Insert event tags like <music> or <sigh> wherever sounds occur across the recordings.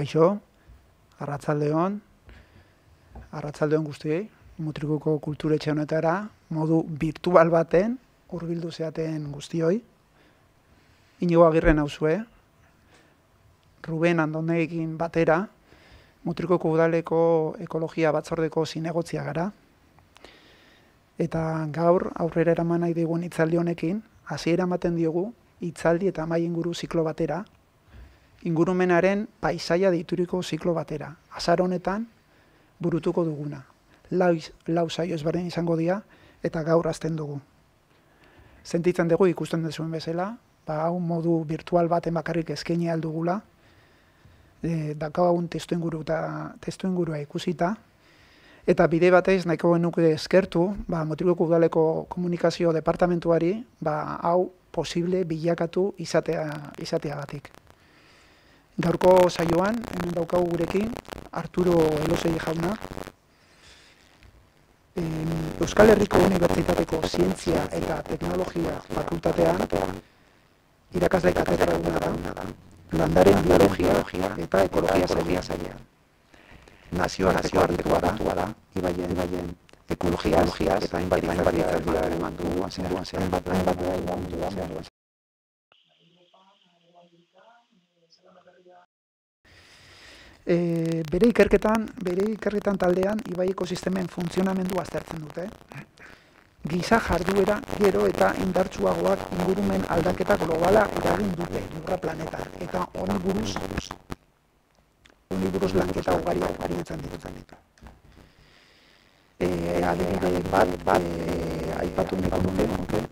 kaixo, arratzaldeon, arratzaldeon guztiei, mutrikuko kulturetxe honetara, modu virtual baten, urbildu zeaten guztioi. Inigo agirren Ruben Andonegin batera, mutrikoko udaleko ekologia batzordeko zinegotzia gara. Eta gaur aurrera eraman nahi digun itzaldi honekin, hasiera ematen diogu, itzaldi eta mai inguru ziklo batera, ingurumenaren paisaia deituriko ziklo batera. Azar honetan burutuko duguna. Lauz, lau saio ezberdin izango dira eta gaur azten dugu. Sentitzen dugu ikusten dezuen bezala, ba, hau modu virtual baten bakarrik eskaini aldugula, e, dakau testu, inguru ingurua ikusita, eta bide batez nahiko nuke eskertu, ba, motriko kudaleko komunikazio departamentuari, ba, hau posible bilakatu izatea, izatea batik. Gaurko saioan, hemen daukagu gurekin, Arturo Elosei jauna. Euskal Herriko Unibertsitateko Zientzia eta Teknologia Fakultatean, irakasle katedra duna da, landaren biologia eta ekologia zailia Nazioa Nazio arteko arditua da, ibaien, ibaien, ekologia, ekologia, eta hainbat, hainbat, hainbat, hainbat, hainbat, hainbat, e, bere ikerketan, bere ikerketan taldean ibai ekosistemen funtzionamendu aztertzen dute. Giza jarduera gero eta indartsuagoak ingurumen aldaketa globala eragin dute lurra eta hori buruz hori buruz lanketa ugari ugari ezan ditu zan ditu. Eh, adibide bat bat eh aipatu nahi dut nuke.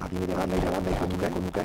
Adibide bat nahi dut nuke.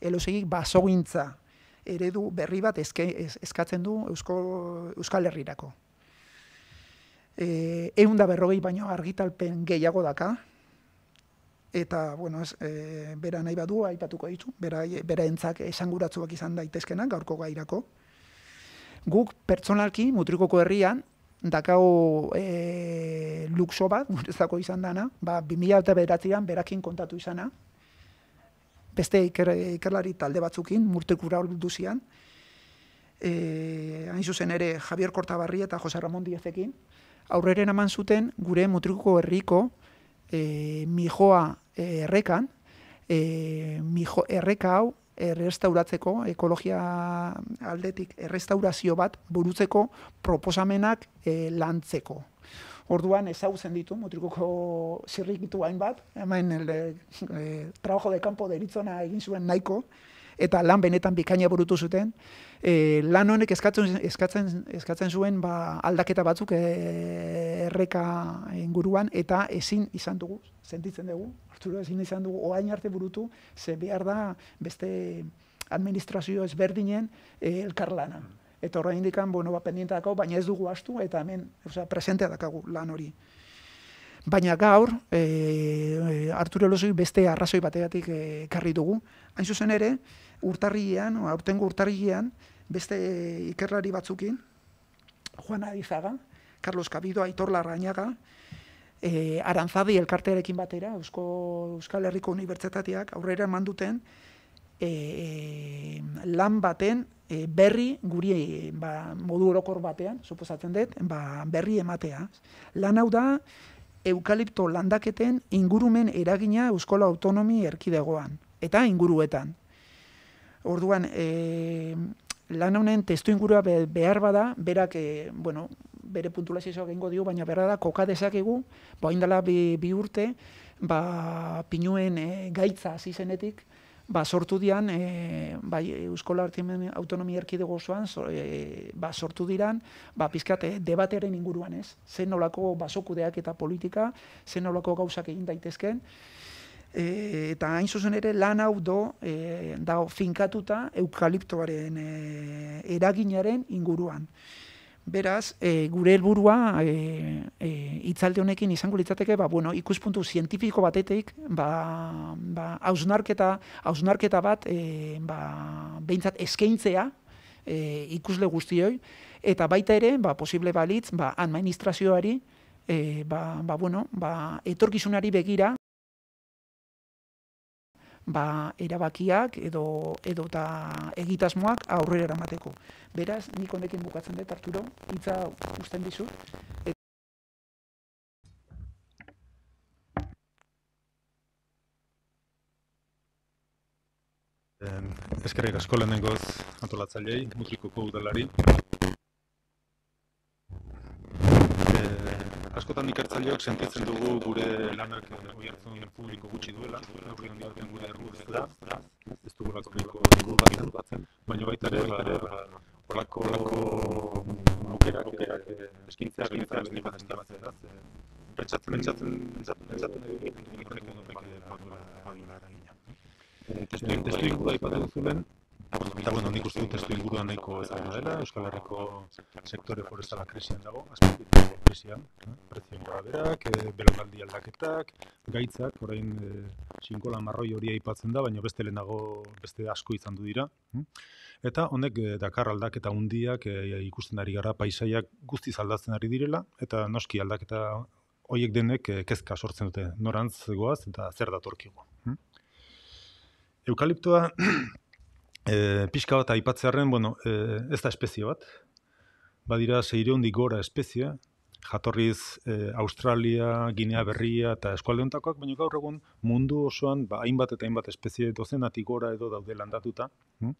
elosegik bazogintza eredu berri bat eskatzen du Eusko, Euskal Herrirako. E, egun da berrogei baino argitalpen gehiago daka, eta, bueno, ez, e, bera nahi badu, aipatuko ditu, bera, bera entzak esanguratzuak izan daitezkenak gaurko gairako. Guk pertsonalki mutrikoko herrian, dakau e, luxo bat, guretzako izan dana, ba, 2000 eta berakin kontatu izana, beste iker, ikerlari talde batzukin, murtek ura hori duzian, e, hain zuzen ere Javier Kortabarri eta Jose Ramon Diezekin, aurreren eman zuten gure motrikuko herriko e, mihoa e, errekan, e, miho, erreka hau errestauratzeko, ekologia aldetik errestaurazio bat burutzeko proposamenak e, lantzeko. Orduan ezagutzen ditu mutrikuko zirrikitu hain bat, hemen el de, eh, e, eh, trabajo de campo de Arizona egin zuen nahiko eta lan benetan bikaina burutu zuten. E, lan honek eskatzen, eskatzen, eskatzen zuen ba, aldaketa batzuk erreka inguruan eta ezin izan dugu, sentitzen dugu, Arturo ezin izan dugu oain arte burutu ze behar da beste administrazio ezberdinen e, elkarlana eta horrein dikan, bueno, ba, pendiente dago, baina ez dugu astu, eta hemen, oza, presentea dakagu lan hori. Baina gaur, e, Arturo Lozoi beste arrazoi bateatik e, eh, karri dugu. Hain zuzen ere, urtarrilean, aurtengo urtarrilean, beste ikerlari batzukin, Juana Izaga, Carlos Cabido, Aitor Larrañaga, e, Aranzadi elkartearekin batera, Eusko, Euskal Herriko Unibertsetateak aurrera eman duten, e, lan baten eh, berri guri ba, modu orokor batean, suposatzen dut, ba, berri ematea. Lan hau da, eukalipto landaketen ingurumen eragina Euskola Autonomi erkidegoan, eta inguruetan. Orduan, e, lan honen testu ingurua behar bada, berak, bueno, bere puntulazio gengo dio, baina berra da, koka dezakegu, boindala ba, bi, bi urte, ba, pinuen e, gaitza zizenetik, ba, sortu dian, e, bai, Euskola Artimen Autonomia Erkidego eh, ba, sortu diran, ba, pizkate, eh, debateren inguruan ez. Zen nolako basokudeak eta politika, zen nolako gauzak egin daitezken. E, eta hain zuzen ere lan hau do, e, finkatuta eukaliptoaren eraginaren inguruan. Beraz, e, gure helburua eh, eh, hitzalde e, e, honekin izango litzateke, ba, bueno, ikuspuntu zientifiko batetik, ba, ba, ausnarketa, ausnarketa bat e, ba, behintzat eskaintzea e, ikusle guztioi, eta baita ere, ba, posible balitz, ba, administrazioari, e, ba, ba, bueno, ba, etorkizunari begira, ba, erabakiak edo edota egitasmoak aurrera eramateko. Beraz, nik honekin bukatzen dut Arturo, hitza uzten dizu. Eskerrik asko lehenengoz antolatzailei, musikoko udalari. askotan ikertzaileok sentitzen dugu gure lanak oi hartu publiko gutxi duela, horri handi horren gure erruz da, ez dugu lako niko dugu batzen, baina baita ere, horako nukerak eskintzea gintzea beti bat eta batzera. Pentsatzen, pentsatzen, pentsatzen, pentsatzen, pentsatzen, pentsatzen, pentsatzen, pentsatzen, pentsatzen, pentsatzen, pentsatzen, pentsatzen, pentsatzen, pentsatzen, pentsatzen, pentsatzen, Eta, bueno, nik uste dut testu inguruan nahiko ez dela, Euskal Herriko sektore forestala krisian dago, azpikitako krisian, eh? prezioen gara berak, e, eh, aldaketak, gaitzak, orain e, eh, xinkola marroi hori aipatzen da, baina beste lehenago beste asko izan du dira. Eh? Eta honek e, dakar aldaketa undiak e, ikusten ari gara paisaiak guztiz aldatzen ari direla, eta noski aldaketa hoiek denek kezka sortzen dute norantz goaz eta zer datorkigu. Eukaliptoa e, pixka bat aipatzearen, bueno, e, ez da espezie bat, badira zeire hondi gora espezia, jatorriz e, Australia, Ginea Berria eta eskualdeontakoak, baina gaur egun mundu osoan, ba, hainbat eta hainbat espezie dozen ati gora edo daude landatuta, mm?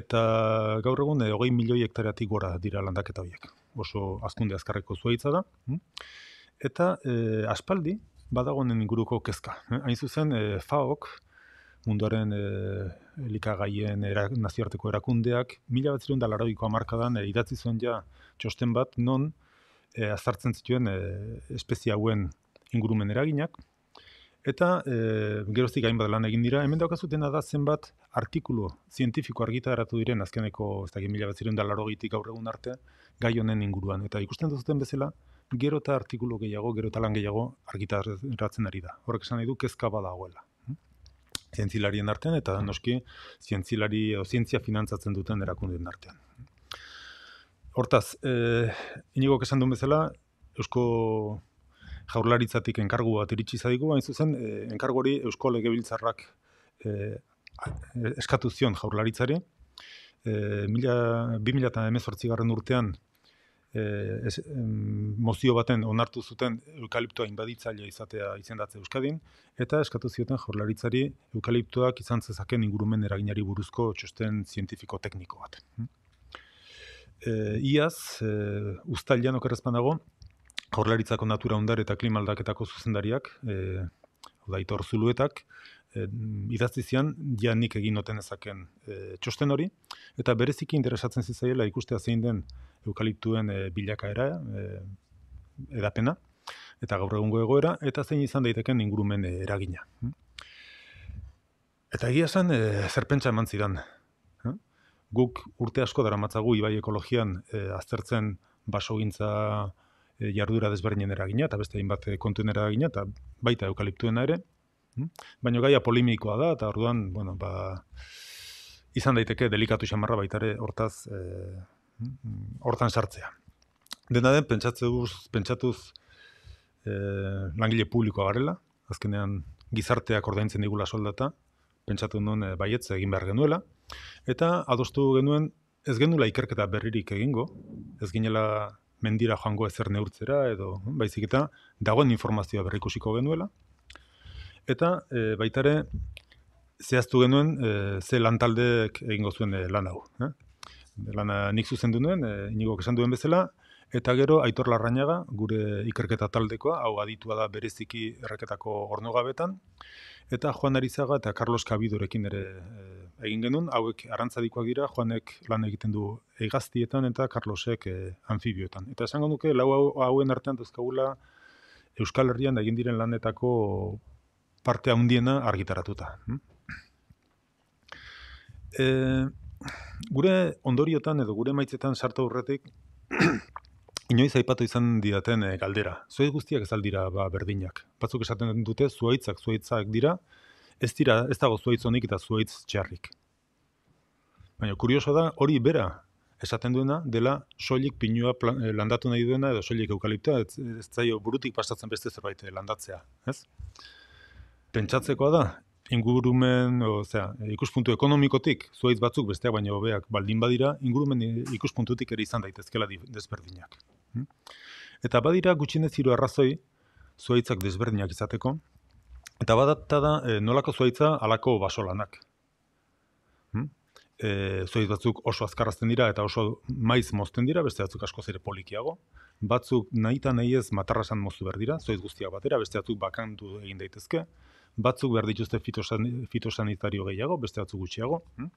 eta gaur egun e, hogei milioi gora dira landaketa horiek. oso azkunde azkarreko zuaitza da, mm? eta e, aspaldi, badagoen inguruko kezka. Hain zuzen, e, FAOK, munduaren e, likagaien erak, nazioarteko erakundeak, mila bat zirun da laroiko amarkadan e, eh, idatzi zuen ja txosten bat, non e, eh, azartzen zituen e, espezie hauen ingurumen eraginak, Eta e, gain hainbat lan egin dira, hemen daukazutena da zenbat artikulu zientifiko eratu diren azkeneko, ez da mila bat ziren da aurregun arte, gai honen inguruan. Eta ikusten duzuten bezala, gero eta artikulu gehiago, gero eta lan gehiago argitaratzen ari da. Horrek esan nahi du, kezka badagoela zientzilarien artean eta mm. noski zientzilari edo zientzia finantzatzen duten erakundeen artean. Hortaz, eh inigo esan duen bezala, Eusko jaurlaritzatik enkargu bat iritsi zaigu, hain zuzen, e, enkargu hori Eusko legebiltzarrak eh eskatu zion jaurlaritzari. eh mila, 2018 garren urtean e, mozio baten onartu zuten eukaliptoa inbaditzaile izatea izendatze Euskadin, eta eskatu zioten jorlaritzari eukaliptoak izan zezaken ingurumen eraginari buruzko txosten zientifiko-tekniko bat. E, iaz, e, eh, ustailean okerrezpan dago, jorlaritzako natura ondare eta klimaldaketako zuzendariak, e, da zuluetak, eh, idatzi ja nik egin noten ezaken eh, txosten hori, eta bereziki interesatzen zizaiela ikustea zein den eukaliptuen eh, bilakaera, eh, edapena, eta gaur egungo egoera, eta zein izan daiteken ingurumen eh, eragina. Eta egia esan, eh, zerpentsa eman zidan. Guk urte asko dara matzagu ibai ekologian aztertzen baso gintza jardura desberdinen eragina, eta beste hainbat kontuen eragina, eta baita eukaliptuena ere, Hmm? Baina gaia polimikoa da, eta orduan, bueno, ba, izan daiteke delikatu xamarra baitare hortaz, e, hortan sartzea. Dena den, pentsatuz, pentsatuz eh, langile publikoa garela, azkenean gizarteak ordaintzen digula soldata, pentsatu nuen e, baietz egin behar genuela, eta adostu genuen ez genuela ikerketa berririk egingo, ez ginela mendira joango ezer neurtzera, edo hmm, baizik eta dagoen informazioa berrikusiko genuela, eta e, baita zehaztu genuen e, ze lan taldeek egingo zuen e, lan hau. E? Lana nik zuzen duen, e, esan duen bezala, eta gero Aitor Larrañaga, gure ikerketa taldekoa, hau aditua da bereziki erreketako ornogabetan, eta Juan Arizaga eta Carlos Kabidurekin ere e, egin genuen, hauek arantzadikoak dira, Juanek lan egiten du egaztietan eta Carlosek e, anfibioetan. Eta esango nuke, lau hauen artean dauzkagula Euskal Herrian egin diren lanetako parte handiena argitaratuta. E, gure ondoriotan edo gure maitzetan sartu aurretik <clears throat> inoiz aipatu izan diaten eh, galdera. Zuei guztiak ez aldira ba, berdinak. Batzuk esaten dute zuaitzak zuaitzak dira, ez dira ez dago zuaitz honik eta zuaitz txarrik. Baina kurioso da hori bera esaten duena dela soilik pinua eh, landatu nahi duena edo soilik eukaliptoa ez, ez zaio burutik pasatzen beste zerbait landatzea, ez? Pentsatzeko da, ingurumen, ikuspuntu ekonomikotik, zuaitz batzuk besteak baino hobeak baldin badira, ingurumen ikuspuntutik ere izan daitezkela desberdinak. Hmm? Eta badira gutxinez hiru arrazoi zuaitzak desberdinak izateko, eta badatta da eh, nolako zuaitza alako basolanak. E, batzuk oso azkarrazten dira eta oso maiz mozten dira, beste batzuk asko zere polikiago. Batzuk nahi eta nahi ez matarrasan moztu behar dira, soiz guztia batera, beste batzuk bakantu egin daitezke batzuk behar dituzte fitosan, fitosanitario gehiago, beste batzuk gutxiago. Hmm?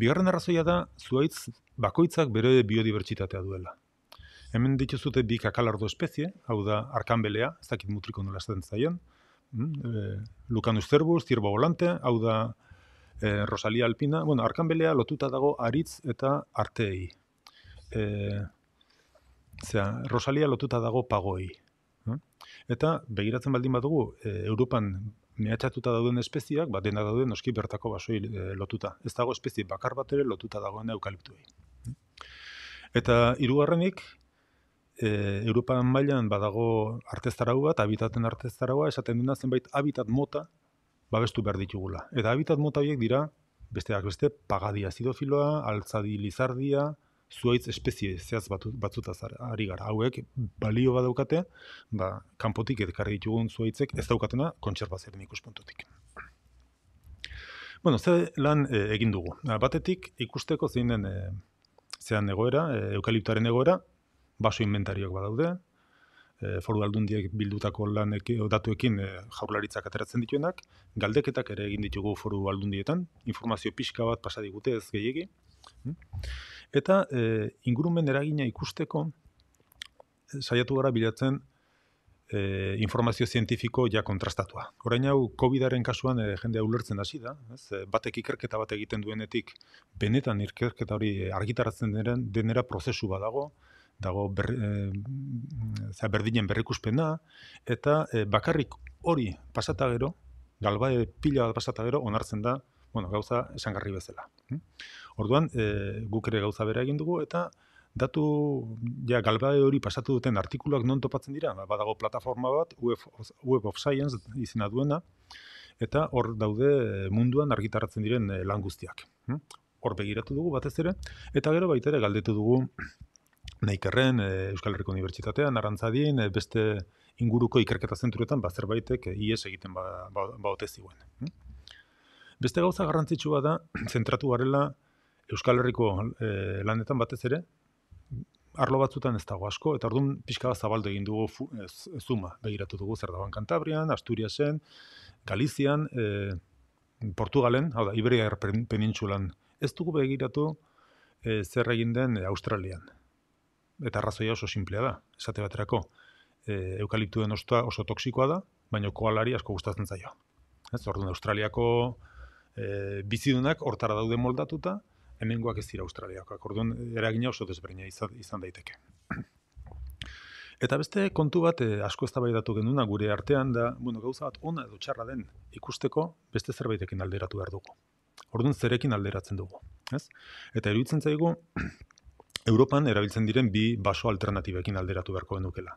Bigarren arrazoia da, zuaitz bakoitzak bere biodibertsitatea duela. Hemen dituzute bi kakalardo espezie, hau da, arkanbelea, ez dakit mutriko nola esaten zaion, hmm? e, lukanus zerbuz, zirbo volante, hau da, E, Rosalia Alpina, bueno, arkanbelea lotuta dago aritz eta arteei. E, zera, Rosalia lotuta dago pagoei. Hmm? Eta begiratzen baldin badugu, e, Europan mehatxatuta dauden espeziak, ba, dena dauden oski bertako basoi eh, lotuta. Ez dago espezie bakar bat lotuta dagoen eukaliptuei. Eta hirugarrenik e, Europan mailan badago artestarau bat, habitaten artestaraua, esaten duena zenbait habitat mota babestu behar ditugula. Eta habitat mota horiek dira, besteak beste, pagadia zidofiloa, altzadi lizardia, zuaitz espezie zehaz batu, batzutaz ari gara. Hauek balio badaukate, ba, kanpotik edekarri ditugun zuaitzek ez daukatena kontserbazioaren ikuspuntutik. Bueno, ze lan e, egin dugu. Ah, batetik ikusteko zein den eh, zean egoera, e, eh, eukaliptaren egoera, baso inventarioak badaude, foru aldundiek bildutako lan datuekin e, jaurlaritzak ateratzen dituenak, galdeketak ere egin ditugu foru aldundietan, informazio pixka bat pasa digute ez gehiegi. Hmm? Eta e, ingurumen eragina ikusteko, saiatu gara bilatzen e, informazio zientifiko ja kontrastatua. Horain hau, covid kasuan e, jendea ulertzen hasi da, ez? E, batek ikerketa bat egiten duenetik, benetan ikerketa hori argitaratzen denera, denera prozesu badago, dago ber, e, berdinen berrikuspena, eta bakarrik hori pasata gero, galbae pila bat pasata onartzen da, bueno, gauza esangarri bezala. Hm? Orduan, e, guk ere gauza bera egin dugu eta datu ja galbade hori pasatu duten artikuluak non topatzen dira? Ba, badago plataforma bat Web of, Science izena duena eta hor daude eh, munduan argitaratzen diren eh, lan guztiak. Hm? Hor begiratu dugu batez ere eta gero baita ere galdetu dugu Naikerren Euskal Herriko Unibertsitatean Arrantzadien beste inguruko ikerketa zentruetan ba zerbaitek IES egiten ba, ba, ba Beste gauza garrantzitsua da, <clears throat> zentratu garela Euskal Herriko e, eh, landetan batez ere, arlo batzutan ez dago asko, eta orduan pixka bat zabaldu egin dugu fu, zuma, begiratu dugu zer dagoen Kantabrian, Asturiasen, Galizian, e, Portugalen, hau da, Iberia penintxulan, ez dugu begiratu eh, zer egin den Australian. Eta arrazoia oso simplea da, esate baterako. E, oso toksikoa da, baina koalari asko gustatzen zaio. Ez, orduan, Australiako e, bizidunak hortara daude moldatuta, hemengoak ez dira australiak. Orduan eragina oso desberdina izan, izan daiteke. <clears throat> Eta beste kontu bat eh, asko eztabaidatu genuna gure artean da, bueno, gauza bat ona edo txarra den ikusteko beste zerbaitekin alderatu behar dugu. Orduan zerekin alderatzen dugu, ez? Eta eruditzen zaigu <clears throat> Europan erabiltzen diren bi baso alternatibekin alderatu beharko genukela.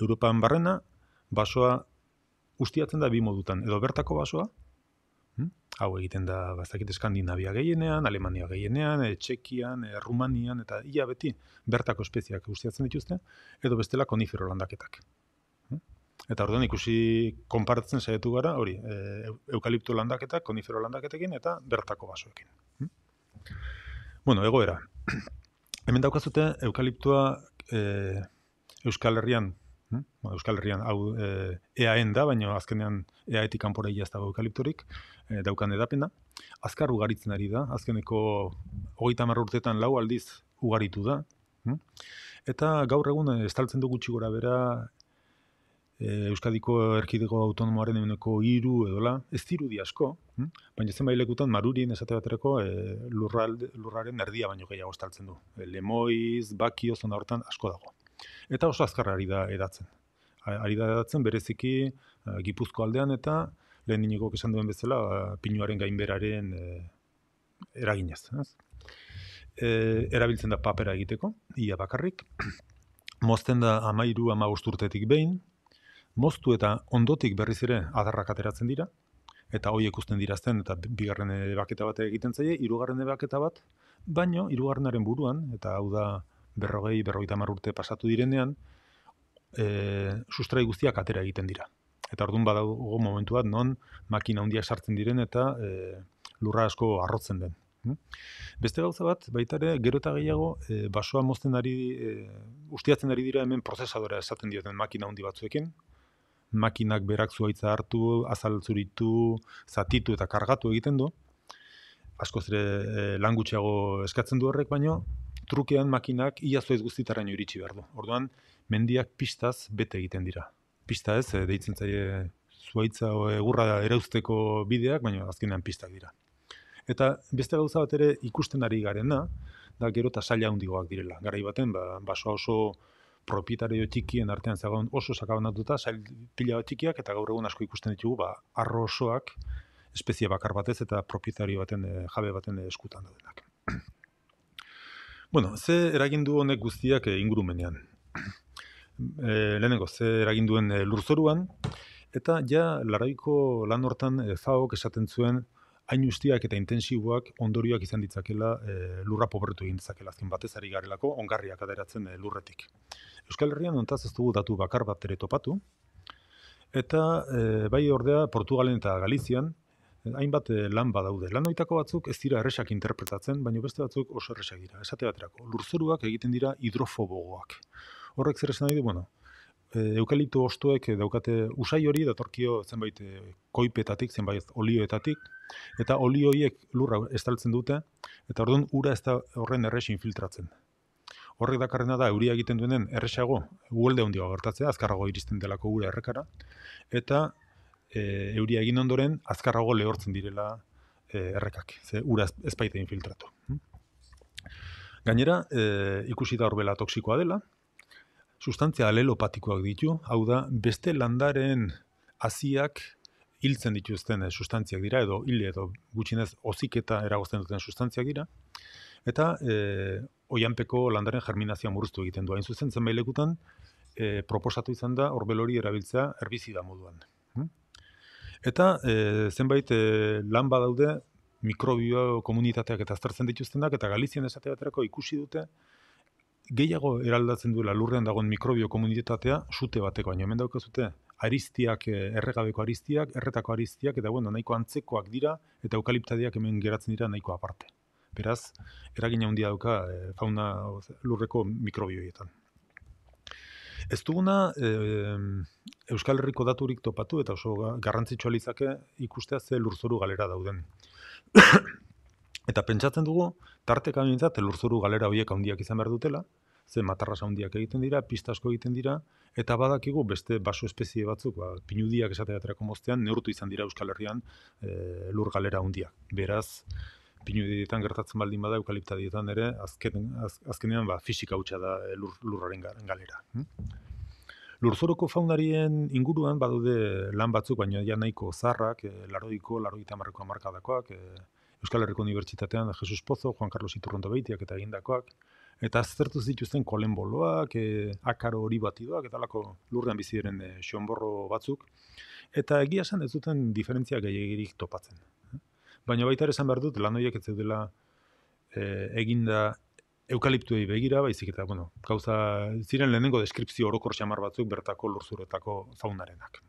Europan barrena basoa ustiatzen da bi modutan, edo bertako basoa Hau egiten da, bazakit Eskandinavia gehienean, Alemania gehienean, eh, Txekian, eh, Rumanian, eta ia beti bertako espeziak guztiatzen dituzte, edo bestela konifero landaketak. Hm? Eta orduan ikusi konpartzen saietu gara, hori, eh, eukaliptu landaketak, konifero landaketekin, eta bertako basoekin. Hm? Bueno, egoera. <clears throat> Hemen daukazute eukaliptua e, Euskal Herrian Hmm? Ba, Euskal Herrian hau e, eaen da, baina azkenean eaetik kanpora ez dago eukaliptorik e, daukan edapena. Azkar ugaritzen ari da, azkeneko hogeita marrurtetan lau aldiz ugaritu da. Hm? Eta gaur egun e, estaltzen du gutxi gora bera e, Euskadiko Erkidego Autonomoaren eguneko iru edola, ez di asko, hmm? baina zenbait lekutan marurien esate baterako e, lurral, lurraren erdia baino gehiago estaltzen du. E, lemoiz, bakio, zona hortan asko dago. Eta oso azkar ari da edatzen. Ari da edatzen bereziki uh, eh, Gipuzko aldean eta lehen esan duen bezala uh, pinuaren gainberaren uh, eraginez. Eh, erabiltzen da papera egiteko, ia bakarrik. <clears throat> Mozten da amairu amagusturtetik behin, moztu eta ondotik berriz ere adarrak ateratzen dira, eta hoi ikusten dirazten, eta bigarren ebaketa bat egiten zaie, irugarren ebaketa bat, baino, irugarrenaren buruan, eta hau da, berrogei, berrogeita marrurte pasatu direnean, e, sustrai guztiak atera egiten dira. Eta orduan badago momentu bat, non makina handia sartzen diren eta e, lurra asko arrotzen den. Mm? Beste gauza bat, baita ere, gero eta gehiago, e, basoa mozten ari, e, ustiatzen ari dira hemen prozesadora esaten dioten makina handi batzuekin, makinak berak zuaitza hartu, azaltzuritu, zatitu eta kargatu egiten du, askoz ere e, langutxeago eskatzen du horrek baino, trukean makinak iazoiz guztitarren iritsi behar du. Orduan, mendiak pistaz bete egiten dira. Pista ez, eh, deitzen zaie zuaitza o egurra erauzteko bideak, baina azkenean pistak dira. Eta beste gauza bat ere ikusten ari garena, da gero eta saila handigoak direla. Garai baten, ba, baso oso propietario txikien artean zegoen oso sakaban atuta, sail pila bat txikiak eta gaur egun asko ikusten ditugu, ba, arro osoak, espezie bakar batez eta propietario baten, eh, jabe baten eh, eskutan daudenak. Bueno, ze eragindu honek guztiak e, ingurumenean. E, <clears throat> lehenengo, ze eraginduen e, eh, lurzoruan, eta ja laraiko lan hortan e, zaok esaten zuen hain ustiak eta intensiboak ondorioak izan ditzakela e, lurra pobretu egin ditzakela, zin batez ari garelako ongarriak aderatzen lurretik. Euskal Herrian ontaz ez dugu datu bakar bat ere topatu, eta e, bai ordea Portugalen eta Galizian, hainbat eh, lan badaude. Lan oitako batzuk ez dira erresak interpretatzen, baina beste batzuk oso erresak dira. Esate baterako, lurzoruak egiten dira hidrofobogoak. Horrek zer esan nahi du, bueno, e, eh, eukalitu ostuek daukate usai hori, datorkio zenbait eh, koipetatik, zenbait olioetatik, eta olioiek lurra estaltzen dute, eta orduan ura ez da horren erres infiltratzen. Horrek dakarrena da, euria egiten duenen, erresago, huelde hondi gertatzea, azkarrago iristen delako gure errekara, eta e, euria egin ondoren azkarrago lehortzen direla e, errekak, ze ura ez infiltratu. Hm? Gainera, e, ikusi da horbela toksikoa dela, sustantzia alelopatikoak ditu, hau da, beste landaren hasiak hiltzen dituzten e, sustantziak dira, edo hile edo gutxinez oziketa eragozten duten sustantziak dira, eta e, oianpeko landaren germinazia murriztu egiten du. Hain zuzen zenbait e, proposatu izan da horbelori erabiltzea herbizida moduan. Eta e, zenbait e, lan badaude mikrobio komunitateak eta aztertzen dituztenak eta Galizian esate baterako ikusi dute gehiago eraldatzen duela lurrean dagoen mikrobio komunitatea sute bateko baina hemen dauka zute aristiak e, erregabeko aristiak erretako aristiak eta bueno nahiko antzekoak dira eta eukaliptadiak hemen geratzen dira nahiko aparte. Beraz, eragina handia dauka e, fauna lurreko mikrobioietan. Ez duguna, Euskal Herriko daturik topatu eta oso garrantzitsua litzake ikustea ze lurzoru galera dauden. <coughs> eta pentsatzen dugu, tarte kamintzat, lurzoru galera horiek handiak izan behar dutela, ze matarrasa handiak egiten dira, pistasko egiten dira, eta badakigu beste baso espezie batzuk, ba, pinudiak esatea baterako moztean, neurtu izan dira Euskal Herrian e, lur galera handiak. Beraz, pinuidietan gertatzen baldin bada eukaliptadietan ere azken, azkenean ba, fisika hutsa da eh, lur, lurraren galera. Hm? Lurzoroko faunarien inguruan badude lan batzuk, baina ja nahiko zarrak, e, eh, laroiko, laroita marrekoa markadakoak, e, eh, Euskal Herriko Unibertsitatean Jesus Pozo, Juan Carlos Iturronto Beitiak eta egindakoak, eta aztertu zituzten kolenboloak, e, akaro hori batidoak, eta lako lurrean biziren e, xonborro batzuk, eta egia esan ez duten diferentzia gehiagirik topatzen baina baita ere esan behar dut, lan horiek ez dela e, eh, eginda eukaliptuei begira, baizik eta, bueno, gauza ziren lehenengo deskripzio orokor xamar batzuk bertako lurzuretako zaunarenak.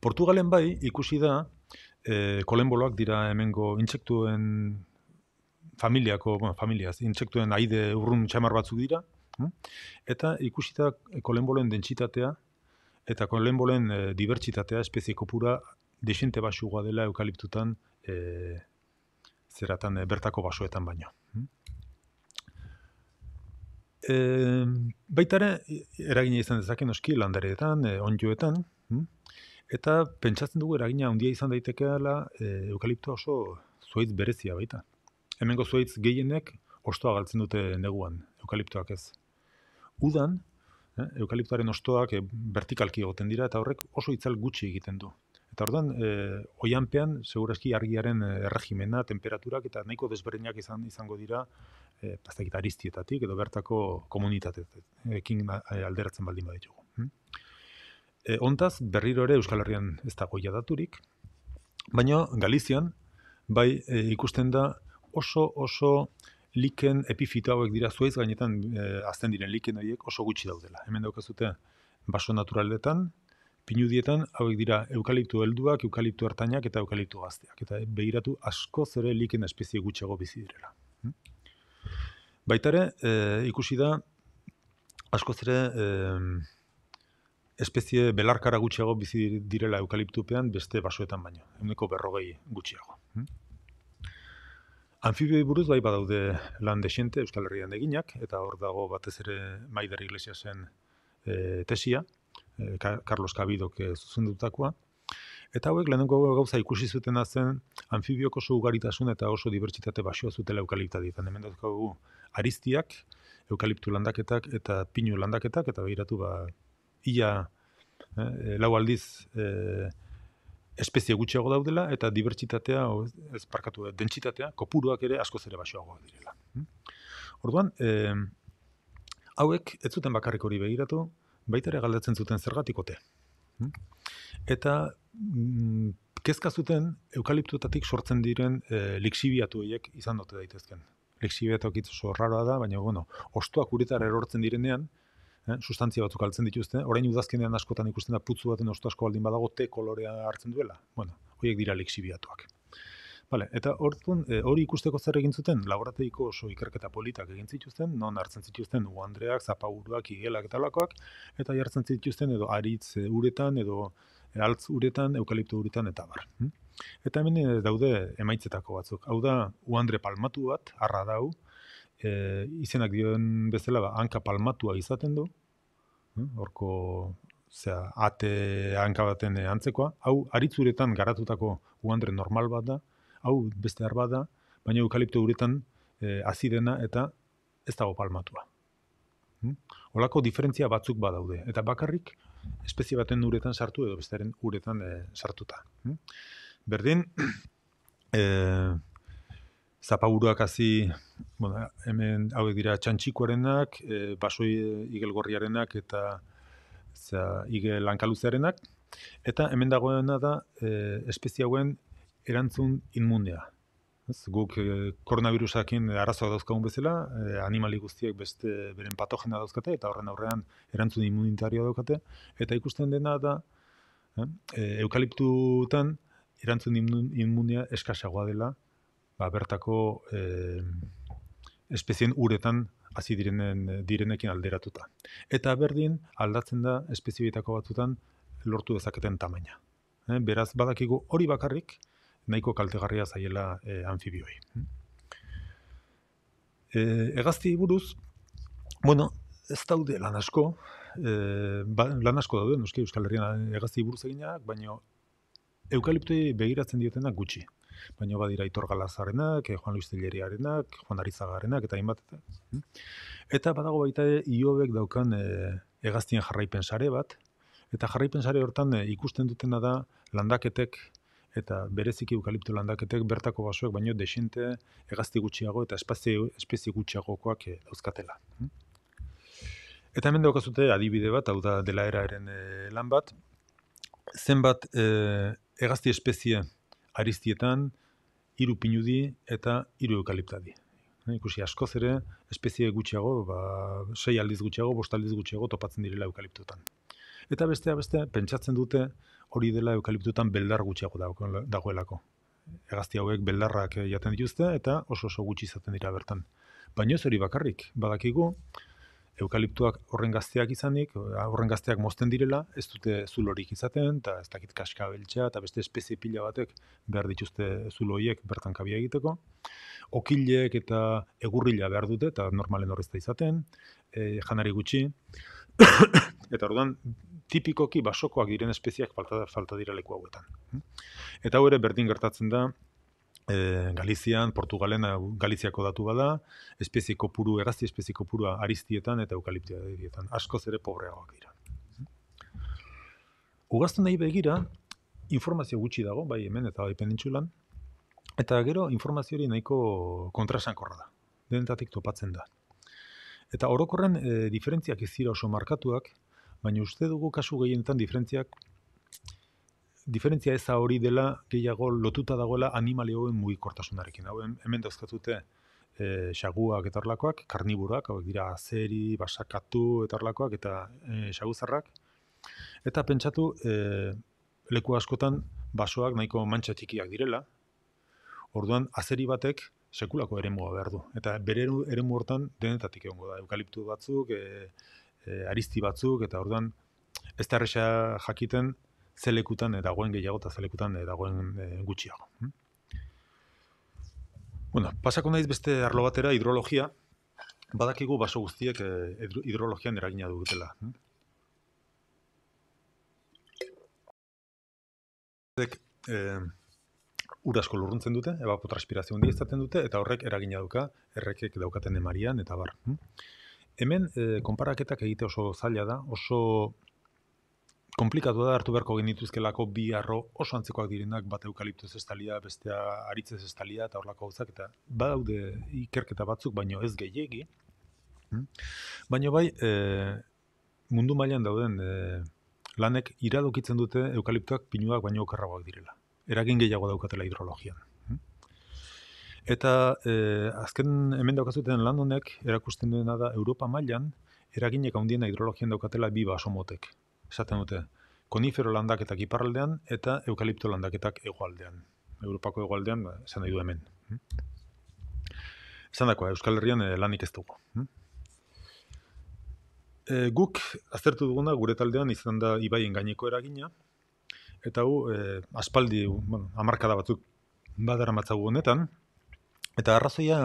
Portugalen bai, ikusi da, e, kolenboloak dira hemengo intsektuen familiako, bueno, familiaz, intsektuen aide urrun txamar batzuk dira, hm? eta ikusita kolenbolen dentsitatea, eta kolenbolen eh, dibertsitatea, espezie kopura desente basugoa dela eukaliptutan e, zeratan e, bertako basoetan baino. Hmm? E, baitare, eragina izan dezaken oski landareetan, e, onjoetan, hmm? eta pentsatzen dugu eragina handia izan daitekeela e, eukaliptoa oso zuaitz berezia baita. Hemengo zuaitz gehienek ostoa galtzen dute neguan, eukaliptoak ez. Udan, eh, eukaliptoaren ostoak e, vertikalki egoten dira eta horrek oso itzal gutxi egiten du. Eta orduan, e, eh, oianpean, seguraski argiaren eh, erregimena, temperaturak eta nahiko desberdinak izan, izango dira, e, eh, pastakit ba, ariztietatik, edo bertako komunitatekin alderatzen baldin baditugu. E, ontaz, berriro ere Euskal Herrian ez da jadaturik, daturik, baina Galizian, bai ikusten da oso oso liken epifito hauek dira zuaiz, gainetan azten diren liken horiek oso gutxi daudela. Hemen daukazute baso naturaletan, pinudietan hauek dira eukaliptu helduak, eukaliptu hartainak eta eukaliptu gazteak. Eta begiratu asko zere liken espezie gutxego bizi direla. Hmm? Baitare, e, eh, ikusi da, asko zere eh, espezie belarkara gutxiago bizi direla eukaliptupean beste basoetan baino. Eneko berrogei gutxiago. Hmm? Anfibioi buruz bai badaude lan desiente Euskal Herrian eginak, eta hor dago batez ere maider iglesia zen e, eh, tesia. Eh, Carlos Cabidok zuzendutakoa. Eta hauek lehenengo gauza ikusi zuten zen anfibioko oso ugaritasun eta oso dibertsitate baso zutela eukalipta ditan. Hemen dutkagu ariztiak, eukaliptu landaketak eta pinu landaketak, eta behiratu ba, ia eh, lau aldiz eh, espezie gutxiago daudela, eta dibertsitatea, ez parkatu, eh, dentsitatea, kopuruak ere asko zere basoagoa direla. Orduan, hauek ez zuten bakarrik hori begiratu, baita ere galdetzen zuten zergatikote. Hmm? Eta mm, kezka zuten eukaliptutatik sortzen diren e, eh, liksibiatu hiek izan dute daitezken. Liksibiatu okitzu raroa da, baina bueno, ostuak uretar erortzen direnean, eh, sustantzia batzuk altzen dituzte, orain udazkenean askotan ikusten da putzu baten hostu asko baldin badago te kolorea hartzen duela. Bueno, hoiek dira liksibiatuak. Vale, eta orduan eh, hori ikusteko zer egin zuten laborategiko oso ikerketa politak egin zituzten, non hartzen zituzten uandreak, zapaburuak, igelak eta lakoak, eta jartzen zituzten edo aritz eh, uretan edo eh, altz uretan, eukalipto uretan eta bar. Hm? Eta hemen daude emaitzetako batzuk. Hau da uandre palmatu bat, arra dau, e, izenak dioen bezala ba, hanka palmatua izaten du, hm? horko zera, ate hanka baten antzekoa, hau aritzuretan garatutako uandre normal bat da, hau beste arba da, baina eukalipto uretan e, eh, azirena eta ez dago palmatua. Hmm? Olako diferentzia batzuk badaude, eta bakarrik espezie baten uretan sartu edo bestearen uretan eh, sartuta. Hmm? Berdin, e, <clears throat> eh, zapaburuak hazi, bueno, hemen hauek dira txantxikoarenak, e, basoi igelgorriarenak eta za, igel Eta hemen dagoena da e, espezie hauen erantzun inmundea. Ez, guk e, eh, koronavirusakin arazoa dauzkagun bezala, e, animali guztiek beste beren patogena dauzkate, eta horren aurrean erantzun immunitarioa daukate, eta ikusten dena da, e, eukaliptutan erantzun inmunia eskasagoa dela, ba, bertako e, espezien uretan hasi direnen direnekin alderatuta. Eta berdin aldatzen da espezie batutan lortu dezaketen tamaina. E, beraz badakigu hori bakarrik nahiko kaltegarria zaiela e, eh, anfibioi. Hmm. E, eh, egazti buruz, bueno, ez daude lan asko, e, ba, lan asko daude, nuski Euskal Herrian egazti buruz eginak, baina eukaliptei begiratzen diotenak gutxi. Baina badira itor galazarenak, joan Luis zileriarenak, joan arizagarenak, eta hainbat. Eta. Hmm? eta badago baita iobek daukan e, egaztien jarraipen sare bat, eta jarraipen sare hortan ikusten dutena da landaketek eta bereziki eukalipto landaketek bertako basoek baino desente egazti gutxiago eta espazio espezie gutxiagokoak e, dauzkatela. Hmm? Eta hemen daukazute adibide bat, hau da dela eraren eh, lan bat, zenbat e, eh, egazti espezie ariztietan, hiru pinudi eta hiru eukaliptadi. Hmm, ikusi askoz ere, espezie gutxiago, ba, sei aldiz gutxiago, bost aldiz gutxiago topatzen direla eukaliptotan. Eta bestea beste, pentsatzen dute, hori dela eukaliptutan beldar gutxiago dagoelako. Egazti hauek beldarrak eh, jaten dituzte eta oso oso gutxi izaten dira bertan. Baina ez hori bakarrik, badakigu eukaliptuak horren gazteak izanik, horren gazteak mozten direla, ez dute zulorik izaten, eta ez dakit kaskabeltza, eta beste espezie pila batek behar dituzte zuloiek bertan kabia egiteko. Okilek eta egurrila behar dute, eta normalen horrezta izaten, e, janari gutxi, <coughs> eta orduan tipikoki basokoak diren espeziak falta falta dira leku hauetan. Eta hau ere berdin gertatzen da e, Galizian, Portugalen, Galiziako datu bada, espezie kopuru, errazi espezie kopurua ariztietan eta eukaliptietan askoz ere pobreagoak dira. Ugaztu nahi begira, informazio gutxi dago, bai hemen eta bai penintxulan, eta gero informazio hori nahiko kontrasankorra da, denetatik topatzen da. Eta orokorren eh, diferentziak ez dira oso markatuak, baina uste dugu kasu gehientan diferentziak diferentzia ez hori dela gehiago lotuta dagoela animali hauen mugikortasunarekin. Hau hemen dauzkatute e, eh, xaguak eta horlakoak, karniburak, hau dira azeri, basakatu eta horlakoak eta eh, xaguzarrak. Eta pentsatu eh, leku askotan basoak nahiko mantxa txikiak direla. Orduan azeri batek sekulako eremua behar du. Eta bere eremu hortan denetatik egongo da. Eukaliptu batzuk, e, aristi batzuk eta orduan ez erresa jakiten zelekutan dagoen gehiago eta zelekutan dagoen e, gutxiago. Hmm? Bueno, pasako nahiz beste arlo batera hidrologia, badakigu baso guztiek e, hidrologian eragina dutela. Zek, hmm? e, ur asko lurruntzen dute, evapotranspirazio hundi dute, eta horrek eragina duka, errekek daukaten emarian, eta bar. Hmm? hemen eh, konparaketak egite oso zaila da, oso komplikatu da hartu beharko genituzkelako bi arro oso antzekoak direnak, bat eukaliptuz estalia, bestea aritzez estalia eta horlako gauzak eta badaude ikerketa batzuk, baino ez gehiegi. Hmm? Baina bai, e, mundu mailan dauden e, lanek iradokitzen dute eukaliptuak pinuak baino okerragoak direla. Eragin gehiago daukatela hidrologian. Eta eh, azken hemen daukazuten lan honek erakusten duena da Europa mailan eraginek handiena hidrologian daukatela bi baso motek. Esaten dute, konifero landaketak iparraldean eta eukalipto landaketak egoaldean. Europako egoaldean, ba, esan nahi du hemen. Hm? Esan dakoa, Euskal Herrian e, lanik ez dugu. E, guk aztertu duguna gure taldean izan da ibaien gaineko eragina, eta hu, e, aspaldi, bueno, amarkada batzuk badara matzagu honetan, Eta arrazoia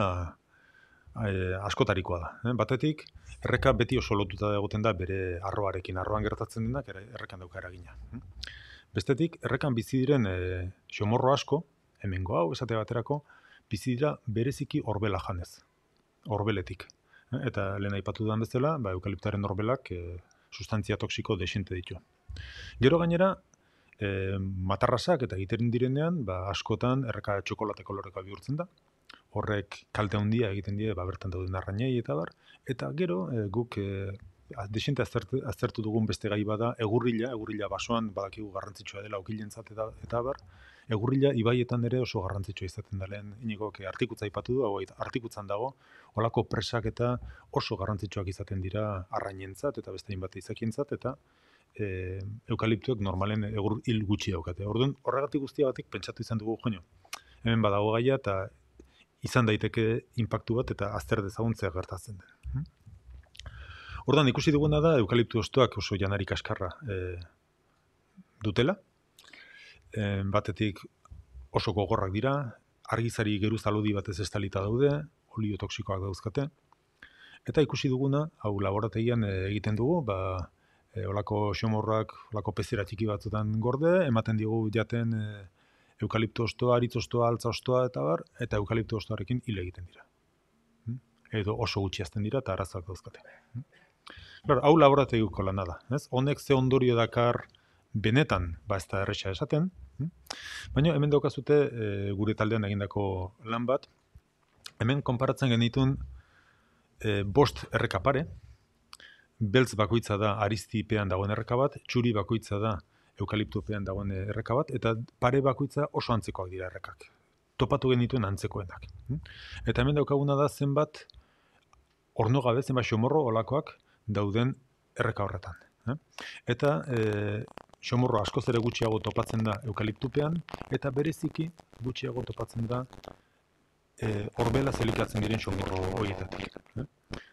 e, askotarikoa da. Eh? Batetik, erreka beti oso lotuta egoten da bere arroarekin. Arroan gertatzen denak errekan dauka eragina. Hm? Bestetik, errekan bizi diren e, xomorro asko, hemengo hau, esate baterako, bizi dira bereziki orbela janez. Orbeletik. Eh? Eta lehen aipatu dudan bezala, ba, eukaliptaren orbelak e, sustantzia toksiko desente ditu. Gero gainera, e, matarrasak eta egiten direnean, ba, askotan erreka txokolate koloreka bihurtzen da, horrek kalte handia egiten die ba bertan dauden arrainei eta bar eta gero e, guk e, eh, desente aztertu, dugun beste gai bada egurrila egurrila basoan badakigu garrantzitsua dela okilentzat eta eta bar egurrila ibaietan ere oso garrantzitsua izaten da lehen inigo artikutza aipatu du artikutzan dago holako presak eta oso garrantzitsuak izaten dira arrainentzat eta beste bat izakientzat eta e, normalen egur hil gutxi daukate. Orduan, horregatik guztia batik pentsatu izan dugu, joño, hemen badago gaia eta izan daiteke inpaktu bat eta azter dezaguntzea gertatzen den. Hm? Ordan ikusi duguna da eukaliptu ostoak oso janari kaskarra e, dutela. E, batetik oso gogorrak dira, argizari geruz aludi batez estalita daude, olio toksikoak dauzkate. Eta ikusi duguna, hau laborategian e, egiten dugu, ba, e, olako xomorrak, olako pezera txiki batzutan gorde, ematen digu jaten eukalipto ostoa, aritz ostoa, altza ostoa, eta bar, eta eukalipto ostoarekin hile egiten dira. Hmm? Edo oso gutxi azten dira, eta arazak dauzkate. Hmm? hau laborategiko lan da. Ez? Honek ze ondorio dakar benetan, ba ez erresa esaten, hmm? baina hemen daukazute e, gure taldean egindako lan bat, hemen konparatzen genitun e, bost errekapare, beltz bakoitza da aristipean dagoen erreka bat, txuri bakoitza da eukaliptupean dagoen erreka bat, eta pare bakoitza oso antzekoak dira errekak. Topatu genituen antzekoenak. Hmm? Eta hemen daukaguna da zenbat, orno gabe, zenbat xomorro olakoak dauden erreka horretan. Hmm? Eta e, xomorro askoz ere gutxiago topatzen da eukaliptupean, eta bereziki gutxiago topatzen da e, eh, orbela zelikatzen diren xomorro horietatik. Hmm?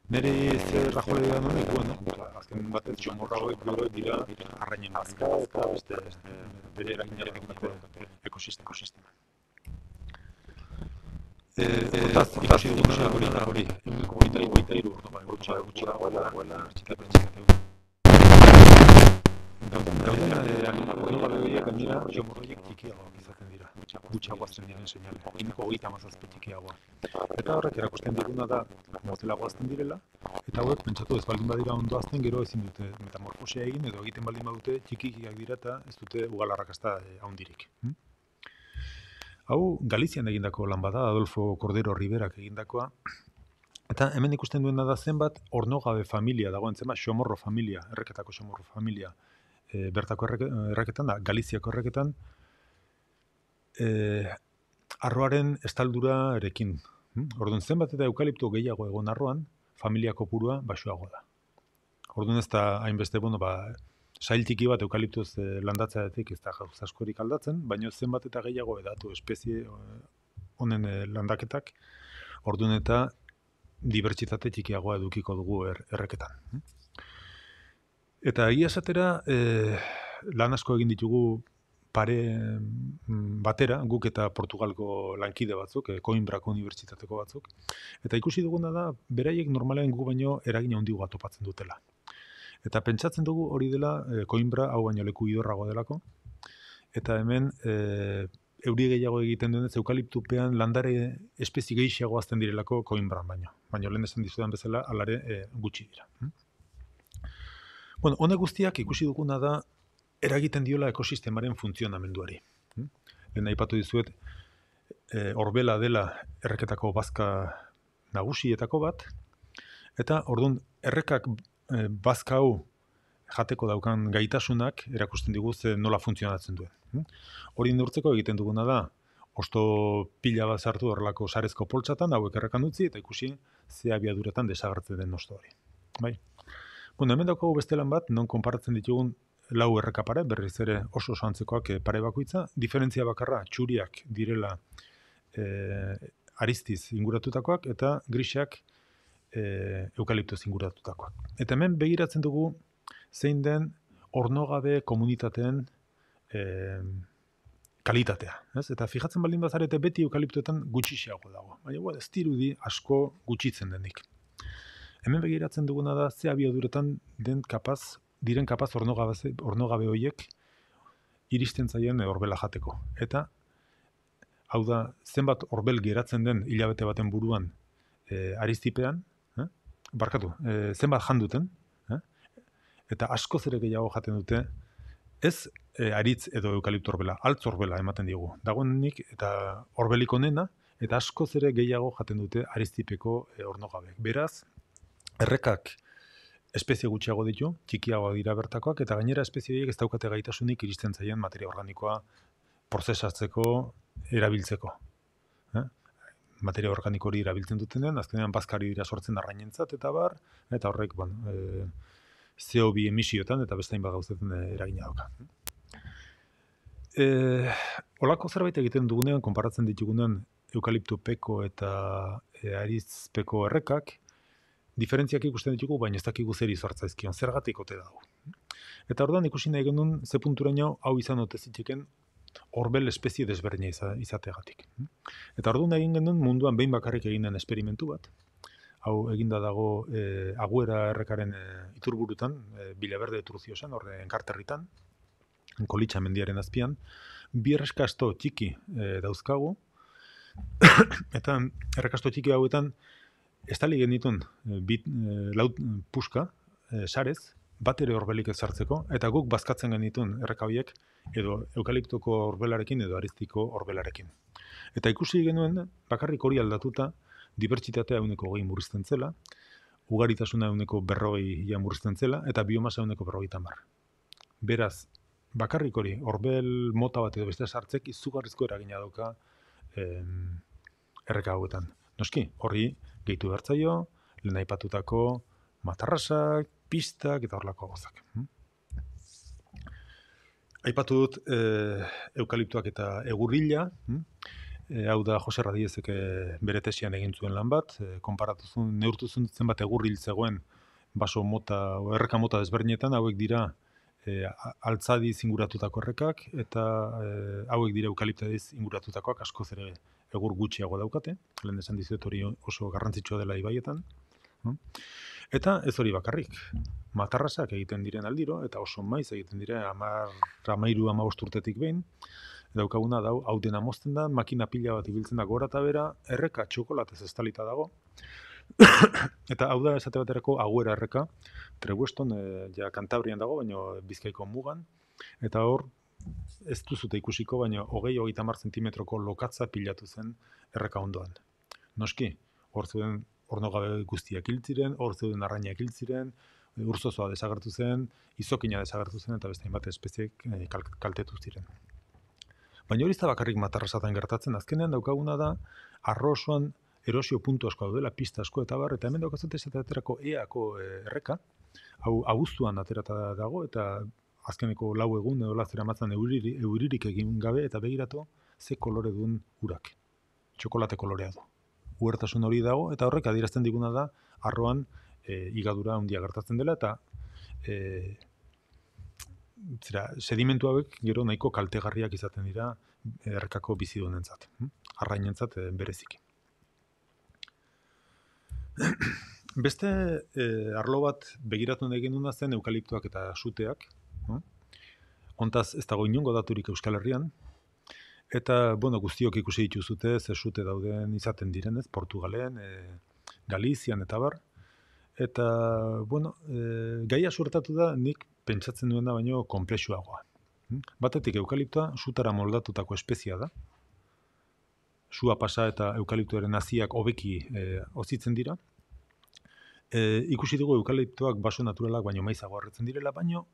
Nere ze rajole da nola ikuan Azken bat ez txomorragoek dira arrainen azka eta beste bere eraginarek egiteko ekosistema. ekosistema. Kontaz, ikasi hori da hori. Goita iru, goita iru, goita iru, goita iru, goita iru, goita iru, goita iru, gutxiago azten diren seinale, Eta horrek erakusten diguna da, mozelago azten direla, eta horrek pentsatu ez baldin badira ondo azten gero ezin dute metamorfosea egin edo egiten baldin badute txikikiak dira eta ez dute ugalarrakazta handirik. Eh, hm? Hau, Galizian egindako lan bada, Adolfo Cordero Riberak egindakoa, Eta hemen ikusten duena da zenbat ornogabe familia dagoen zenbat xomorro familia, erreketako xomorro familia eh, bertako erreketan da, Galiziako erreketan, e, arroaren estaldura erekin. Hmm? Orduan, zenbat eta eukalipto gehiago egon arroan, familia kopurua basuago da. Orduan, ez da hainbeste bono, ba, sailtiki bat eukalipto ez eh, landatzea detik, ez da aldatzen, baina zenbat eta gehiago edatu espezie eh, honen landaketak, orduan eta dibertsitate txikiagoa edukiko dugu er, erreketan. Hmm? Eta egia esatera, e, lan asko egin ditugu pare mm, batera, guk eta Portugalko lankide batzuk, eh, Coimbrako Unibertsitateko batzuk, eta ikusi duguna da, beraiek normalean gu baino eragina bat topatzen dutela. Eta pentsatzen dugu hori dela, eh, Coimbra hau baino leku idorrago delako, eta hemen, e, euri gehiago egiten duen eukaliptupean landare espezi gehiago azten direlako Coimbra baino. Baina lehen esan dizudan bezala, alare gutxi dira. Hmm? Bueno, honek guztiak ikusi duguna da, eragiten diola ekosistemaren funtzionamenduari. Lehen aipatu dizuet, e, orbela dela erreketako bazka nagusietako bat, eta orduan errekak e, bazka hau jateko daukan gaitasunak erakusten diguz nola funtzionatzen duen. Hori indurtzeko egiten duguna da, osto pila bat sartu horrelako sarezko poltsatan, hauek errekan utzi, eta ikusi ze abiaduretan desagertzen den osto hori. Bai? Bueno, hemen daukago bestelan bat, non konparatzen ditugun lau erreka pare, berriz ere oso santzekoak eh, pare bakoitza. Diferentzia bakarra, txuriak direla e, eh, ariztiz inguratutakoak eta grisak e, eukaliptoz inguratutakoak. Eta hemen begiratzen dugu zein den ornogabe komunitateen e, kalitatea. Ez? Eta fijatzen baldin bazarete beti eukaliptoetan gutxixiago dago. Baina guad, ez asko gutxitzen denik. Hemen begiratzen duguna da, ze abioduretan den kapaz diren kapaz ornogabe, ornogabe horiek iristen zaien orbela jateko. Eta, hau da, zenbat horbel geratzen den hilabete baten buruan e, aristipean, eh? barkatu, e, zenbat janduten, e, eh? eta asko ere gehiago jaten dute, ez e, aritz edo eukaliptorbela orbela, altz orbela ematen digu. Dagoenik eta orbelik onena, eta asko ere gehiago jaten dute ariztipeko e, ornogabe. Beraz, errekak, espezie gutxiago ditu, txikiago dira bertakoak, eta gainera espezie horiek ez daukate gaitasunik iristen zaien materia organikoa prozesatzeko erabiltzeko. Eh? Materia organiko hori erabiltzen duten den, azkenean bazkari dira sortzen arrainentzat eta bar, eta horrek, bueno, e, eh, CO2 emisiotan eta bestain bat gauzetan eh, eragina dauka. E, eh, olako zerbait egiten dugunean, konparatzen ditugunean, eukaliptu peko eta e, peko errekak, diferentziak ikusten ditugu, baina ez dakigu zer izortzaizkion, zergatik ote dago. Eta orduan ikusi nahi genuen, ze punturaino hau izan ote ziteken horbel espezie desberdina izategatik. Eta orduan egin genuen munduan behin bakarrik egin den esperimentu bat, hau eginda dago e, aguera errekaren e, iturburutan, e, bilaberde etruzio zen, horre enkarterritan, kolitxa mendiaren azpian, bi errekasto txiki e, dauzkagu, <coughs> eta errekasto txiki hauetan, estali genitun eh, bit, eh, laut eh, puska sarez, bat ere horbelik ez eta guk bazkatzen genitun errekabiek edo eukaliptoko horbelarekin edo aristiko horbelarekin. Eta ikusi genuen, bakarrik hori aldatuta, dibertsitatea uneko gehi murrizten zela, ugaritasuna uneko berrogei ja murrizten zela, eta biomasa uneko berrogei tamar. Beraz, bakarrik hori, horbel mota bat edo beste sartzek izugarrizko eragina dauka erreka errekabuetan. Noski, horri gehitu hartzaio, lehen aipatutako matarrasak, pistak eta horlako gozak. Hmm? Aipatu dut eh, eukaliptuak eta egurrila, hmm? eh, hau da Jose Radiezek eh, bere tesian egin zuen lan bat, e, konparatu zuen, neurtu zuen zenbat egurril zegoen baso mota, erreka mota ezberdinetan, hauek dira e, altzadi inguratutako errekak, eta hauek dira eukaliptadiz inguratutakoak asko zere egur gutxiago daukate, lehen esan dizuet hori oso garrantzitsua dela ibaietan. Eta ez hori bakarrik, matarrasak egiten diren aldiro, eta oso maiz egiten dire, amar, amairu, urtetik behin, daukaguna dau, hau dena mozten da, makina pila bat ibiltzen da gora eta bera, erreka txokolatez estalita dago. <coughs> eta hau da esate baterako aguera erreka, trebueston, eh, ja, kantabrian dago, baina bizkaiko mugan, eta hor, ez duzute ikusiko, baina hogei hogeita mar zentimetroko lokatza pilatu zen erreka ondoan. Noski, hor zuen orno gabe guztiak hiltziren, hor zuen arrainiak hiltziren, urzozoa desagertu zen, izokina desagertu zen, eta beste bate espeziek eh, kaltetu ziren. Baina hori bakarrik matarrasatan gertatzen, azkenean daukaguna da, arrosoan erosio puntu asko daudela, pista asko eta bar, eta hemen daukazote esatea aterako eako eh, erreka, hau abuztuan aterata dago, eta azkeneko lau egun edo lazera matzen euririk egin gabe eta begiratu ze kolore duen urak. Txokolate kolorea du. Huertasun hori dago eta horrek adierazten diguna da arroan e, igadura handia gertatzen dela eta e, sedimentu hauek gero nahiko kaltegarriak izaten dira errekako bizi duen entzat. Hm? E, <clears throat> Beste e, arlo bat begiratu egin duna zen eukaliptuak eta suteak, Hontaz bai. ez dago inongo daturik Euskal Herrian. Eta, bueno, guztiok ikusi dituzute, zesute dauden izaten direnez, Portugalen, eh, Galizian eta bar. Eta, bueno, e, gaia suertatu da nik pentsatzen duena baino konplexuagoa. Hm? Batetik eukaliptoa sutara moldatutako espezia da. Sua pasa eta eukaliptoaren hasiak hobeki e, eh, ozitzen dira. ikusi dugu eukaliptoak baso naturalak baino maizago harretzen direla, baino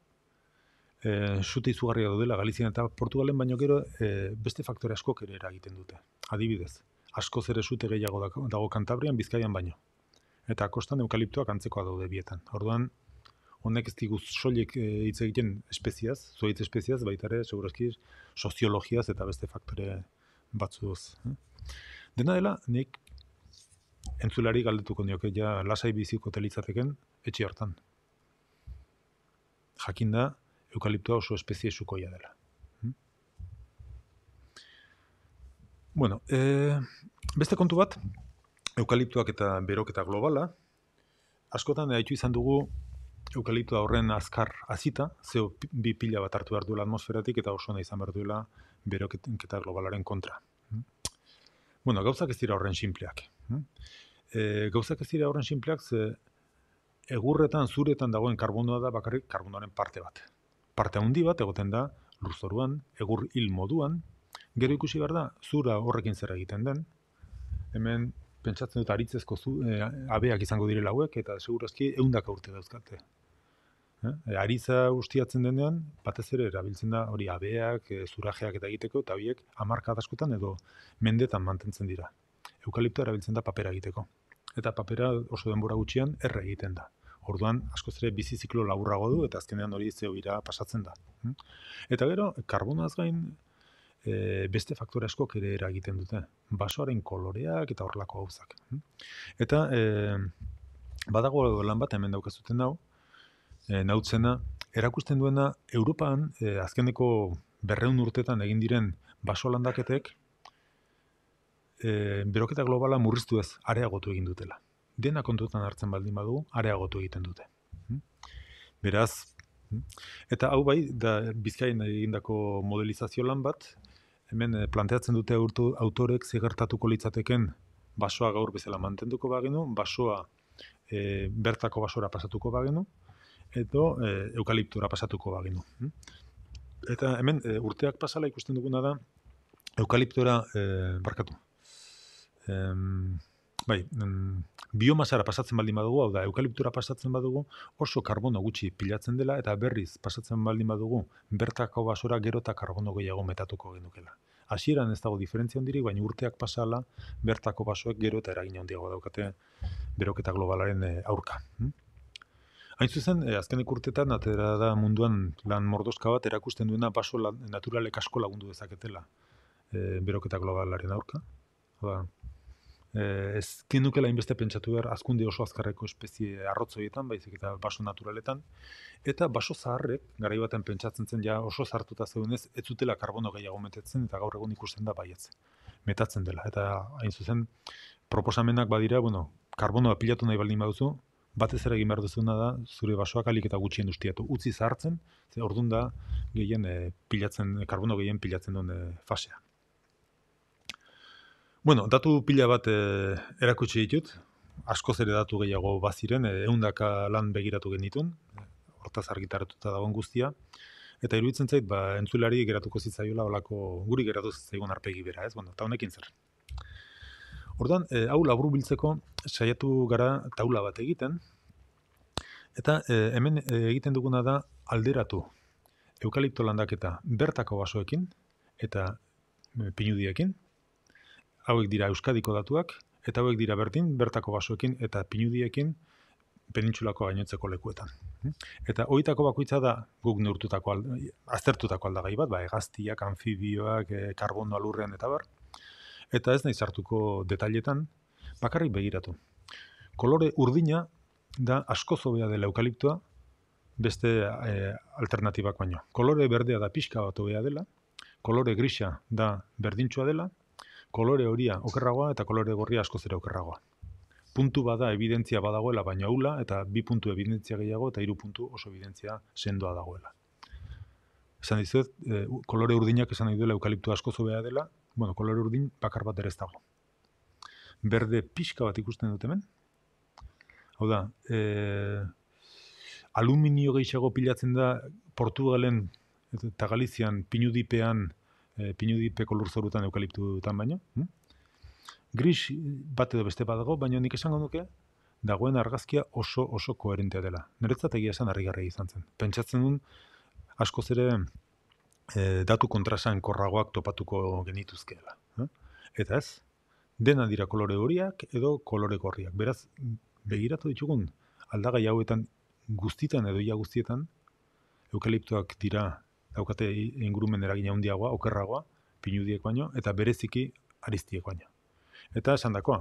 eh, sute izugarria daudela Galizian eta Portugalen, baino gero eh, beste faktore asko ere eragiten dute. Adibidez, asko ere zute gehiago dago Kantabrian, Bizkaian baino. Eta kostan eukaliptoak antzekoa daude bietan. Orduan, honek ez diguz soliek e, hitz egiten espeziaz, zuaitz espeziaz, baita ere, segurazki, soziologiaz eta beste faktore batzuz. Hm? Dena dela, nik entzulari galdetuko nioke, ja, lasai biziko telitzateken, etxe hartan. Jakin da, eukaliptoa oso espezie sukoia dela. Hmm? Bueno, e, beste kontu bat, eukaliptuak eta beroketa globala, askotan haitu eh, izan dugu eukaliptua horren azkar azita, zeo bi pila bat hartu behar duela atmosferatik eta oso nahi izan behar duela beroketa globalaren kontra. Hmm? Bueno, gauzak ez dira horren simpleak. Hmm? E, eh, gauzak ez dira horren simpleak, ze egurretan, zuretan dagoen karbonoa da bakarrik karbonoaren parte bat parte handi bat egoten da lurzoruan, egur hil moduan, gero ikusi behar da zura horrekin zer egiten den. Hemen pentsatzen dut aritzezko zu, eh, abeak izango direla hauek eta segurazki ehundaka urte dauzkate. E, aritza ustiatzen denean, batez ere erabiltzen da hori abeak, eh, zurajeak eta egiteko eta horiek amarka askotan edo mendetan mantentzen dira. Eukalipto erabiltzen da papera egiteko. Eta papera oso denbora gutxian erre egiten da. Orduan, askoz ere bizi ziklo laburrago du eta azkenean hori zeo ira pasatzen da. Hmm? Eta gero, karbonaz gain e, beste faktore askok ere eragiten dute. Basoaren koloreak eta horlako gauzak. Hmm? Eta e, badago lan bat hemen daukazuten dau, e, nautzena, erakusten duena Europan e, azkeneko berreun urtetan egin diren baso landaketek e, beroketa globala murriztu ez areagotu egin dutela dena kontutan hartzen baldin badu, areagotu egiten dute. Hmm? Beraz, hmm? eta hau bai, da bizkain egindako modelizazio lan bat, hemen eh, planteatzen dute urtu, autorek zigertatuko litzateken basoa gaur bezala mantenduko bagenu, basoa eh, bertako basora pasatuko bagenu, edo eh, eukaliptura pasatuko bagenu. Hmm? Eta hemen urteak pasala ikusten duguna da, eukaliptura e, barkatu. bai, biomasara pasatzen baldin badugu, hau da eukaliptura pasatzen badugu, oso karbono gutxi pilatzen dela eta berriz pasatzen baldin badugu, bertako basora gero eta karbono gehiago metatuko genukela. Hasieran ez dago diferentzia hondiri, baina urteak pasala bertako basoek gero eta eragin handiago daukate beroketa globalaren eh, aurka. Hm? Hain zuzen, eh, azkenik urtetan, atera da munduan lan mordozka bat, erakusten duena baso naturalek asko lagundu dezaketela eh, beroketa globalaren aurka. Hala, ba, eh, ez genukela inbeste pentsatu behar azkunde oso azkarreko espezie arrotzoietan, baizik eta baso naturaletan, eta baso zaharrek, garai baten pentsatzen zen, ja oso zartuta zeunez, ez zutela karbono gehiago metetzen, eta gaur egun ikusten da baietz, metatzen dela. Eta hain zuzen, proposamenak badira, bueno, karbonoa pilatu nahi baldin baduzu, batez ere egin behar duzuna da, zure basoak alik eta gutxien ustiatu. Utzi zahartzen, ze da, gehien, e, pilatzen, karbono gehien pilatzen duen eh, fasea. Bueno, datu pila bat e, erakutsi ditut, asko ere datu gehiago baziren, eundaka eh, lan begiratu genituen, hortaz argitaratuta dagoen guztia, eta iruditzen zait, ba, entzulari geratuko zitzaioela, olako guri geratu zitzaioen arpegi bera, ez, bueno, taunekin zer. Hortan, e, eh, hau laburu biltzeko saiatu gara taula bat egiten, eta e, hemen egiten duguna da alderatu eukalipto landaketa bertako basoekin, eta pinudiekin, hauek dira Euskadiko datuak, eta hauek dira berdin, bertako basoekin eta pinudiekin, penintxulako gainotzeko lekuetan. Eta horietako bakoitza da guk neurtutako, aztertutako aldagai bat, ba, egaztiak, anfibioak, e, karbono alurrean eta bar. Eta ez nahi zartuko detalietan, bakarrik begiratu. Kolore urdina da asko zobea dela eukaliptua, beste e, alternatibak baino. Kolore berdea da pixka bat dela, kolore grisa da berdintsua dela, kolore horia okerragoa eta kolore gorria asko zera okerragoa. Puntu bada evidentzia badagoela baina ula eta bi puntu evidentzia gehiago eta hiru puntu oso evidentzia sendoa dagoela. Esan dizuet, eh, kolore urdinak esan nahi duela eukaliptu asko zobea dela, bueno, kolore urdin bakar bat ere dago. Berde pixka bat ikusten dut hemen. Hau da, e, aluminio gehiago pilatzen da Portugalen eta Galizian pinudipean Eh, pinu dipeko zorutan eukaliptu dutan baino. Hm? Gris bat edo beste badago, baino nik esango nuke, dagoen argazkia oso oso koherentea dela. Neretzat egia esan harrigarri izan zen. Pentsatzen dut, asko ere e, datu kontrasan korragoak topatuko genituzkeela. Hm? Eta ez, dena dira kolore horiak edo kolore gorriak. Beraz, begiratu ditugun, aldaga hauetan guztietan edo ia guztietan, eukaliptoak dira daukate ingurumen eragina handiagoa, okerragoa, pinudiek baino, eta bereziki ariztiek baino. Eta esan dakoa,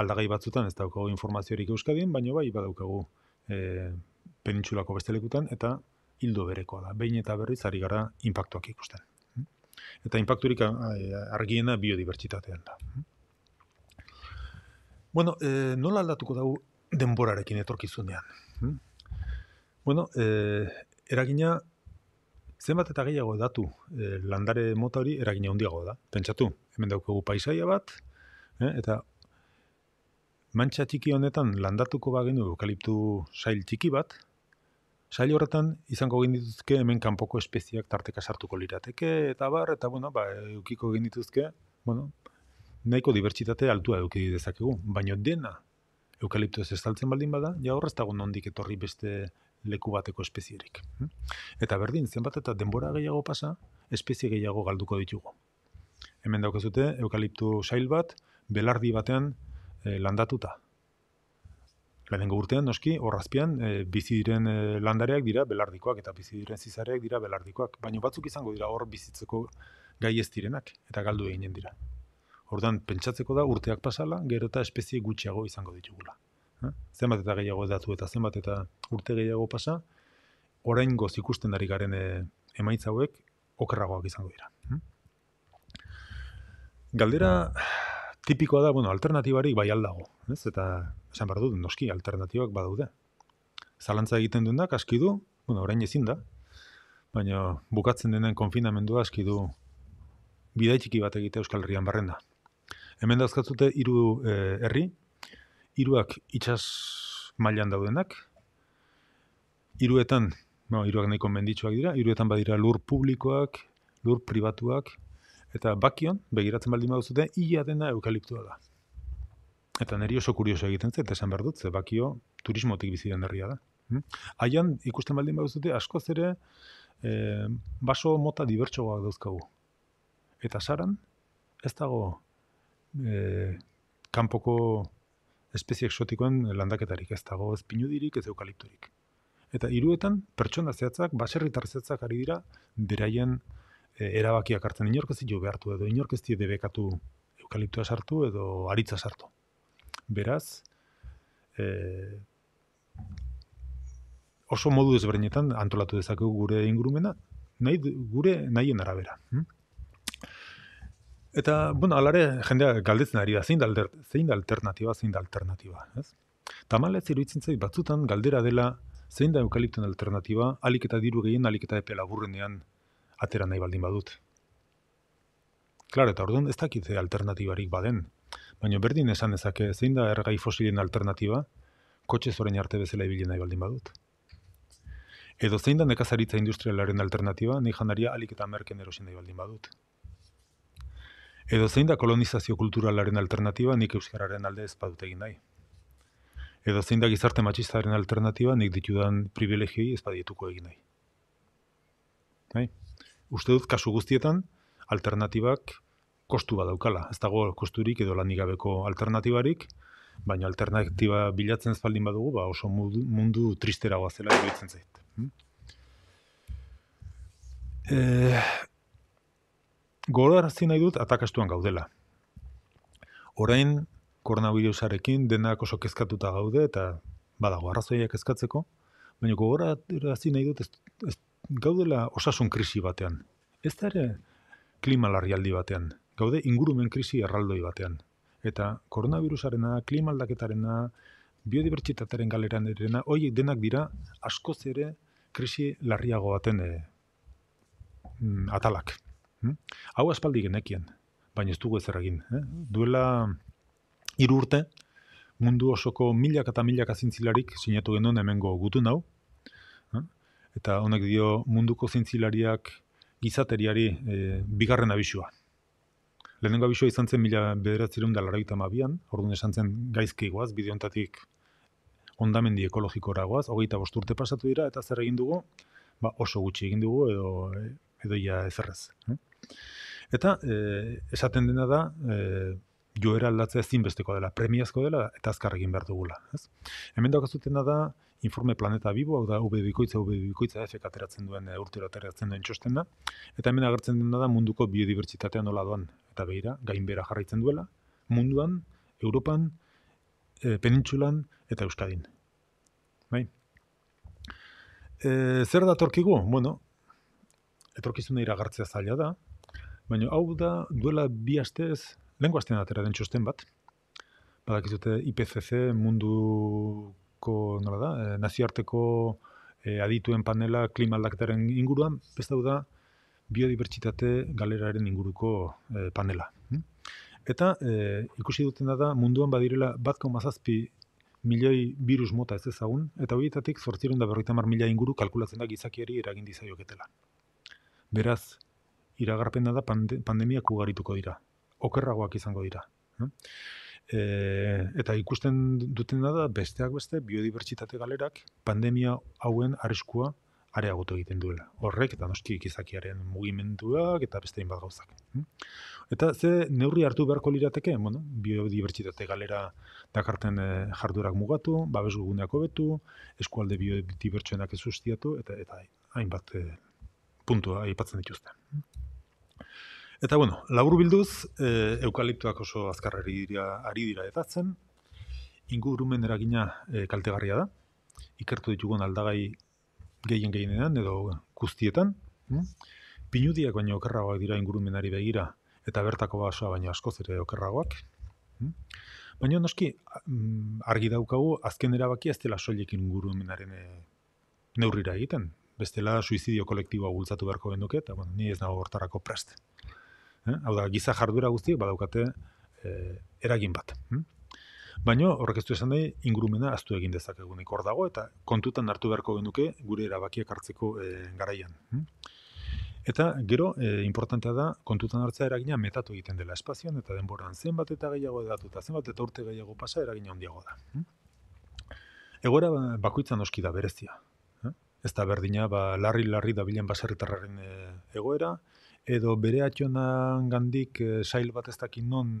aldagai batzutan ez daukagu informaziorik euskadien, baino bai badaukagu e, penintxulako beste lekutan, eta hildo berekoa da, behin eta berriz ari gara impactuak ikusten. Eta impacturik argiena biodibertsitatean da. Bueno, e, nola aldatuko dugu denborarekin etorkizunean? Bueno, e, eragina Zenbat eta gehiago datu e, landare mota eragina eragin handiago da. Pentsatu, hemen daukagu paisaia bat, e, eta mantxa txiki honetan landatuko bagenu eukaliptu sail txiki bat, Sail horretan izango genituzke hemen kanpoko espeziak tarteka sartuko lirateke eta bar eta bueno, ba edukiko genituzke, bueno, nahiko dibertsitate altua eduki dezakegu, baina dena ez estaltzen baldin bada, ja horrez dago nondik etorri beste leku bateko espezierik. Eta berdin, zenbat eta denbora gehiago pasa, espezie gehiago galduko ditugu. Hemen daukazute, eukaliptu sail bat, belardi batean eh, landatuta. Lehenengo urtean, noski, horrazpian, e, eh, bizi eh, landareak dira belardikoak, eta bizi zizareak dira belardikoak. Baina batzuk izango dira hor bizitzeko gai ez direnak, eta galdu eginen dira. Hortan, pentsatzeko da urteak pasala, gero eta espezie gutxiago izango ditugula zenbat eta gehiago edatu eta zenbat eta urte gehiago pasa, orain goz ikusten dari garen e, okerragoak izango dira. Hm? Galdera tipikoa da, bueno, alternatibarik bai aldago, ez? Eta esan behar dut, noski, alternatibak badaude. Zalantza egiten duen da, kaski du, bueno, orain ezin da, baina bukatzen denen konfinamendua aski du bidaitxiki bat egite Euskal Herrian barrenda. Hemen dauzkatzute hiru eh, herri, hiruak itsas mailan daudenak. Hiruetan, bueno, hiruak nahiko menditsuak dira, hiruetan badira lur publikoak, lur pribatuak eta bakion begiratzen baldin baduzute ia dena eukaliptua da. Eta neri oso kurioso egiten zaite, eta esan behar dut, bakio turismotik bizi den herria da. Hmm? ikusten baldin baduzute askoz ere eh, baso mota dibertsoak dauzkagu. Eta saran, ez dago e, kanpoko espezie exotikoen landaketarik ez dago ez pinudirik ez eukalipturik. Eta hiruetan pertsona zehatzak, baserritar zehatzak ari dira, beraien e, erabakiak hartzen inorkezio jo behartu edo inorkezik debekatu eukaliptua sartu edo aritza sartu. Beraz, e, oso modu ezberdinetan antolatu dezakegu gure ingurumena, nahi, gure nahien arabera. Hm? Eta, bueno, alare, jendea galdetzen ari da, zein da, alter, zein da alternatiba, zein da alternatiba, ez? Tamale, iruditzen zait, batzutan galdera dela, zein da eukalipton alternatiba, alik eta diru gehien, alik eta epe laburrenean, atera nahi baldin badut. Klaro, eta orduan, ez dakitze alternatibarik baden. Baina berdin esan ezake, zein da ergai fosilien alternatiba, kotxe zoren arte bezala ibili nahi baldin badut. Edo zein da nekazaritza industrialaren alternatiba, nahi janaria alik eta merken erosin nahi baldin badut. Edo zein da kolonizazio kulturalaren alternatiba nik euskararen alde ez badut egin nahi? Edo zein da gizarte matxistaren alternatiba nik ditudan privilegioi ezpadietuko egin nahi? Hai? Uste dut kasu guztietan alternatibak kostu bat daukala. Ez dago kosturik edo lanigabeko alternatibarik, baina alternatiba bilatzen ez badugu, ba oso mundu, tristeragoa zela iruditzen zait. Hmm? Eh, gorarazi nahi dut atakastuan gaudela. Orain koronavirusarekin denak oso kezkatuta gaude eta badago arrazoiak kezkatzeko, baina gogorarazi nahi dut gaudela osasun krisi batean. Ez da ere klima larrialdi batean, gaude ingurumen krisi erraldoi batean eta koronavirusarena, klima aldaketarena, biodibertsitataren galeran erena, hoi denak dira askoz ere krisi larriago baten eh, mm, atalak. Hmm? Hau aspaldi genekien, baina ez dugu ezer egin. Eh? Duela hiru urte, mundu osoko milaka eta milaka zintzilarik sinatu genuen hemengo gutun nau, hm? Eta honek dio munduko zintzilariak gizateriari e, eh, bigarren abisua. Lehenengo abisua izan zen mila bederatzerun da mabian, orduan esan zen gaizki guaz, bideontatik ondamendi ekologiko guaz, hogeita urte pasatu dira, eta zer egin dugu, ba, oso gutxi egin dugu, edo, eh, edo ia ezerrez. Eh? Hm? Eta e, esaten dena da, e, joera aldatzea ezinbesteko dela, premiazko dela eta azkar egin behar dugula. Ez? Hemen daukazuten da, informe planeta bibu, hau da, ube bikoitza, ube bikoitza, efek ateratzen duen, e, urtero ateratzen duen txosten da, eta hemen agertzen dena da munduko biodibertsitatean nola doan, eta behira, gainbera jarraitzen duela, munduan, Europan, e, penintxulan eta Euskadin. Bai? E, zer da torkigu? Bueno, etorkizuna iragartzea zaila da, Baina hau da, duela bi astez, lehen atera den txosten bat, badakizute IPCC munduko, nola da, eh, nazioarteko eh, adituen panela klima aldaketaren inguruan, beste da, biodibertsitate galeraren inguruko eh, panela. Hm? Eta ikusi duten da, munduan badirela bat milioi virus mota ez ezagun, eta horietatik zortzirun da berroita mar mila inguru kalkulatzen da gizakieri eragin dizaioketela. Beraz, iragarpen da pande, pandemiak ugarituko dira. Okerragoak izango dira. Hm? E, eta ikusten duten da besteak beste biodibertsitate galerak pandemia hauen arriskua areagotu egiten duela. Horrek eta noski gizakiaren mugimenduak eta beste inbat gauzak. Hm? Eta ze neurri hartu beharko lirateke, bueno, biodibertsitate galera dakarten e, jardurak mugatu, babes guguneako betu, eskualde biodibertsuenak ezustiatu eta eta hainbat e, puntua aipatzen dituzte. Hm? Eta bueno, labur bilduz, e, eh, eukaliptuak oso azkarreri dira, ari dira etatzen, ingurumen eragina eh, kaltegarria da, ikertu ditugun aldagai gehien gehienan edo guztietan, mm? pinudiak baina okerragoak dira ingurumenari begira, eta bertako basoa baina askoz ere okerragoak, mm? baina noski mm, argi daukagu azken erabaki ez dela ingurumenaren e, neurrira egiten, bestela suizidio kolektiboa gultzatu beharko benduke, eta bueno, ni ez nago hortarako preste. Eh? Hau da, giza jardura guzti badaukate eh, eragin bat. Hm? Baina horrek ez du esan nahi ingurumena aztu egin dezakegunik hor dago eta kontutan hartu beharko genuke gure erabakiak hartzeko eh, garaian. Hm? Eta gero, e, importantea da, kontutan hartzea eragina metatu egiten dela espazioan, eta denboran zenbat eta gehiago edatu, eta zenbat eta urte gehiago pasa eragina handiago da. Hm? Egoera ba, bakoitzan oski da berezia. Ez da berdina, ba, larri-larri da bilen baserritarraren egoera, edo bere atxonan gandik e, eh, sail bat ez dakit non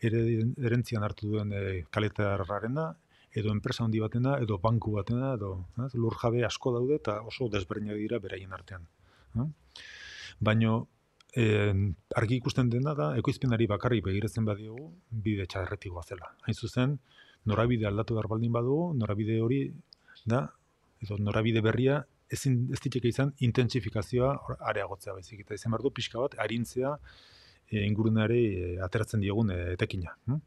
erentzian hartu duen e, edo enpresa handi batena, edo banku batena, edo ez, eh, lur jabe asko daude eta oso desberdinak dira beraien artean. Ha? Baino, argi ikusten dena da, ekoizpenari bakarrik begiretzen badiogu, bide txarretik zela. Hain zuzen, norabide aldatu darbaldin badugu, norabide hori, da, edo norabide berria ezin ez ditek izan intensifikazioa areagotzea baizik eta izan berdu pixka bat arintzea e, ateratzen diogun e, eh, etekina. Hm?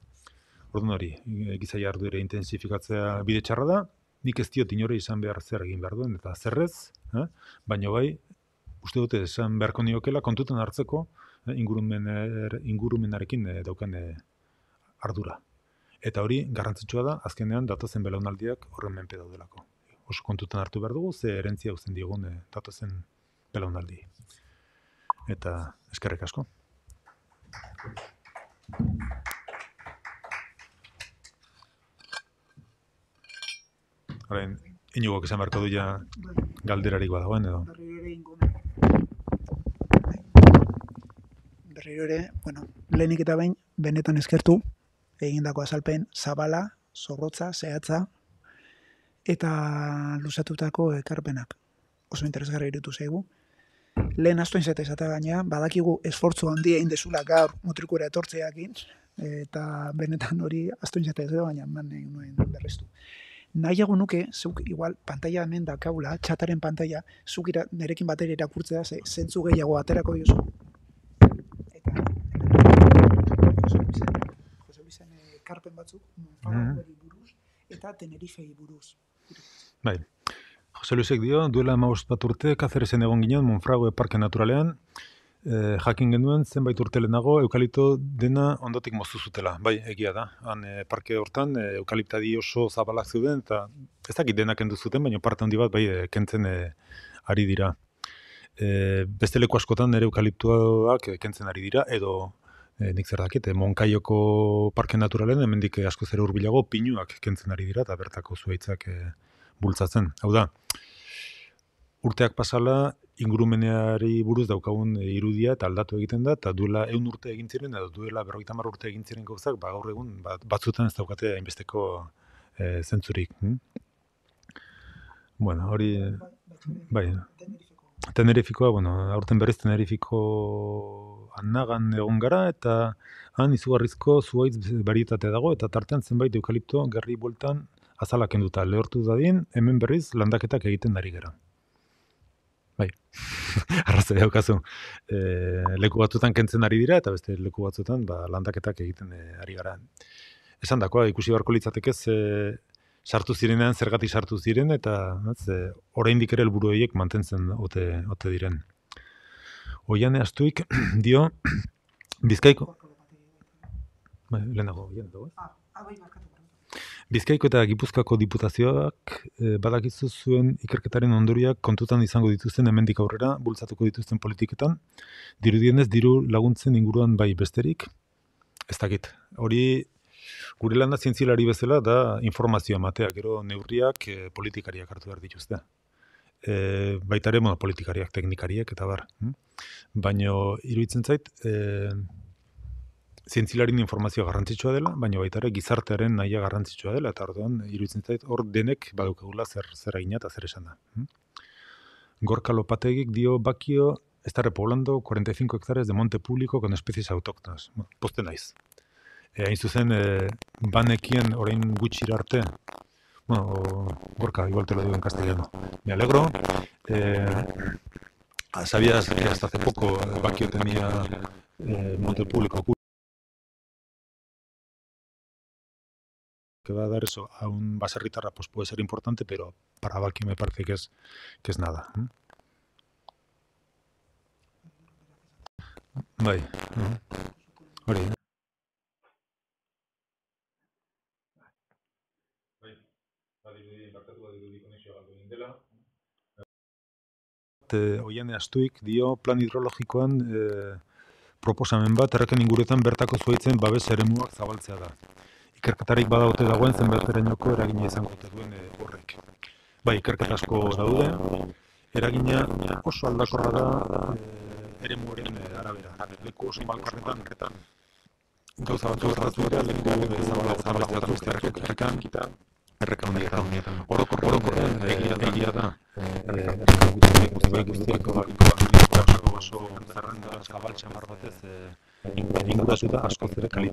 Orduan hori, e, gizai ardure intensifikatzea bide txarra da, nik ez diot inore izan behar zer egin behar duen, eta zerrez, eh? baina bai, uste dute esan beharko niokela kontutan hartzeko eh, ingurumenarekin eh, ardura. Eta hori, garrantzitsua da, azkenean datazen belaunaldiak horren menpe daudelako oso kontutan hartu behar dugu, ze erentzia hau zen diogun eh, zen tatuazen belaunaldi. Eta eskerrik asko. Haren, inigo, izan barko du ja galderari edo? Berriro ere, bueno, lehenik eta bain, benetan eskertu, egindako azalpen, zabala, zorrotza, zehatza, eta luzatutako ekarpenak. Oso interesgarri irutu zaigu. Lehen astoin zeta izate gaina, badakigu esfortzu handia egin gaur motrikura etortzeak eta benetan hori astoin zeta izate baina man nahi nuen berreztu. Nahi nuke, zuk igual, pantalla hemen da kaula, txataren pantalla, zuk ira, nerekin bateri irakurtzea, ze, zentzu gehiago aterako diozu. Eta... oso Josebizene, ekarpen batzuk, mm -hmm. buruz, eta tenerifei buruz. Bai. Jose Luisek dio, duela maust bat urte, kazerezen egon ginen, Monfrago Parke naturalean, E, jakin genuen zenbait urte lehenago eukalipto dena ondotik moztu zutela. Bai, egia da. Han e, parke hortan e, eukaliptadi oso zabalak zuden eta ez dakit denak kendu zuten, baina parte handi bat bai kentzen ari dira. E, Beste leku askotan nere eukaliptuak kentzen ari dira edo e, nik zer dakit, e, Monkaioko parke naturalen, hemendik asko zer urbilago, pinuak kentzen ari dira, eta bertako zuaitzak bultzatzen. Hau da, urteak pasala, ingurumeneari buruz daukagun irudia eta aldatu egiten da, eta duela egun urte egin ziren, edo duela berroita urte egin ziren gauzak, ba, gaur egun bat, batzutan ez daukate hainbesteko e, zentzurik. Hm? Bueno, hori... Bai, Tenerifikoa, bueno, aurten berriz Tenerifiko anagan egon gara, eta han izugarrizko zuaiz barietate dago, eta tartean zenbait eukalipto gerri bueltan azalakenduta. enduta. Lehortu dadin, hemen berriz landaketak egiten dari gara. Bai, <laughs> arrazte daukazu, e, leku batzutan kentzen ari dira, eta beste leku batzutan ba, landaketak egiten eh, ari gara. Esan dakoa, ikusi barko litzatekez, e, sartu zirenean zergatik sartu ziren eta ez oraindik ere helburu hauek mantentzen ote ote diren. Oian astuik <clears throat> dio <clears throat> Bizkaiko bai, Lehenago, ah, ah, bai, Bizkaiko eta Gipuzkako diputazioak eh, badakizu zuen ikerketaren ondoriak kontutan izango dituzten hemendik aurrera bultzatuko dituzten politiketan dirudienez diru laguntzen inguruan bai besterik ez dakit. Hori Gure lan da bezala da informazioa matea, gero neurriak eh, politikariak hartu behar dituzte. E, eh, baitare, politikariak, teknikariak, eta bar. Hm? Baina, iruditzen zait, e, eh, zientzilarin informazioa garrantzitsua dela, baina baitare, gizartearen nahia garrantzitsua dela, eta orduan, iruditzen zait, hor denek badukagula zer aina eta zer esan da. Hm? Gorka lopategik dio bakio, Ez da repoblando 45 hektarez de monte publiko kon especies autóctonas. Bueno, Poste naiz. ahí eh, hain zuzen, e, banekien orain arte, bueno, Gorka, igual te lo digo en castellano, me alegro. Eh, ah, sabías que hasta hace poco Baquio tenía eh, monte público que va a dar eso a un baserritarra pues puede ser importante pero para Baquio me parece que es que es nada ¿eh? e, oiane astuik dio plan hidrologikoan proposamen bat erreken inguretan bertako zuaitzen babes ere zabaltzea da. Ikerketarik badaute dagoen zenbait eragina izango gote duen horrek. Bai, ikerketa asko daude, eragina oso aldakorra da e, ere muaren arabera. Leku oso malkarretan, gauza batzua zartzuera, leku zabalatzea zartzuera, zabalatzea bat leku erreka honetan. Orokor, eh, orokor, egia da, egia da. Guztiak guztiak guztiak guztiak guztiak guztiak guztiak guztiak guztiak guztiak guztiak guztiak guztiak guztiak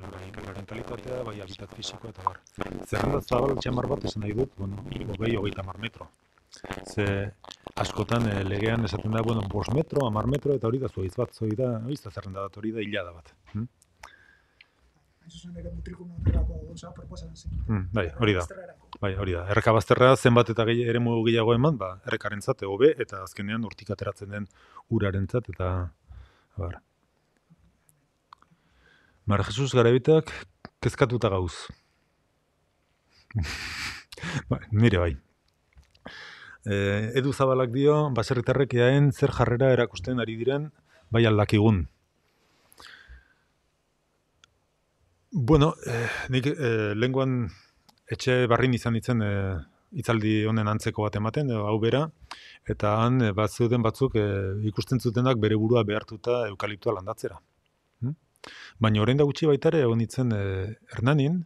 guztiak guztiak bai habitat fisiko eta bar. Zerrenda zabal txamar bat esan nahi dut, bueno, metro. Ze askotan eh, legean esaten da, bueno, metro, amar metro, eta hori da zuhaiz bat, da, hori da zerrenda bat, da hilada bat. Hm? Hmm, bai, hori da. Bai, hori da. Erreka bazterra zenbat eta gehi mugu gehiago eman, ba, errekarentzat hobe eta azkenean urtikateratzen ateratzen den urarentzat eta abar. Mar Jesus Garabitak kezkatuta gauz. <laughs> bai, nire bai. E, edu Zabalak dio baserritarrekiaen zer jarrera erakusten ari diren bai aldakigun. Bueno, eh, nik eh, lenguan etxe barrin izan ditzen eh, itzaldi honen antzeko bat ematen, eh, hau bera, eta han eh, bat batzuk eh, ikusten zutenak bere burua behartuta eukaliptua landatzera. Hmm? Baina orain da gutxi baita ere, egon ditzen eh, Hernanin,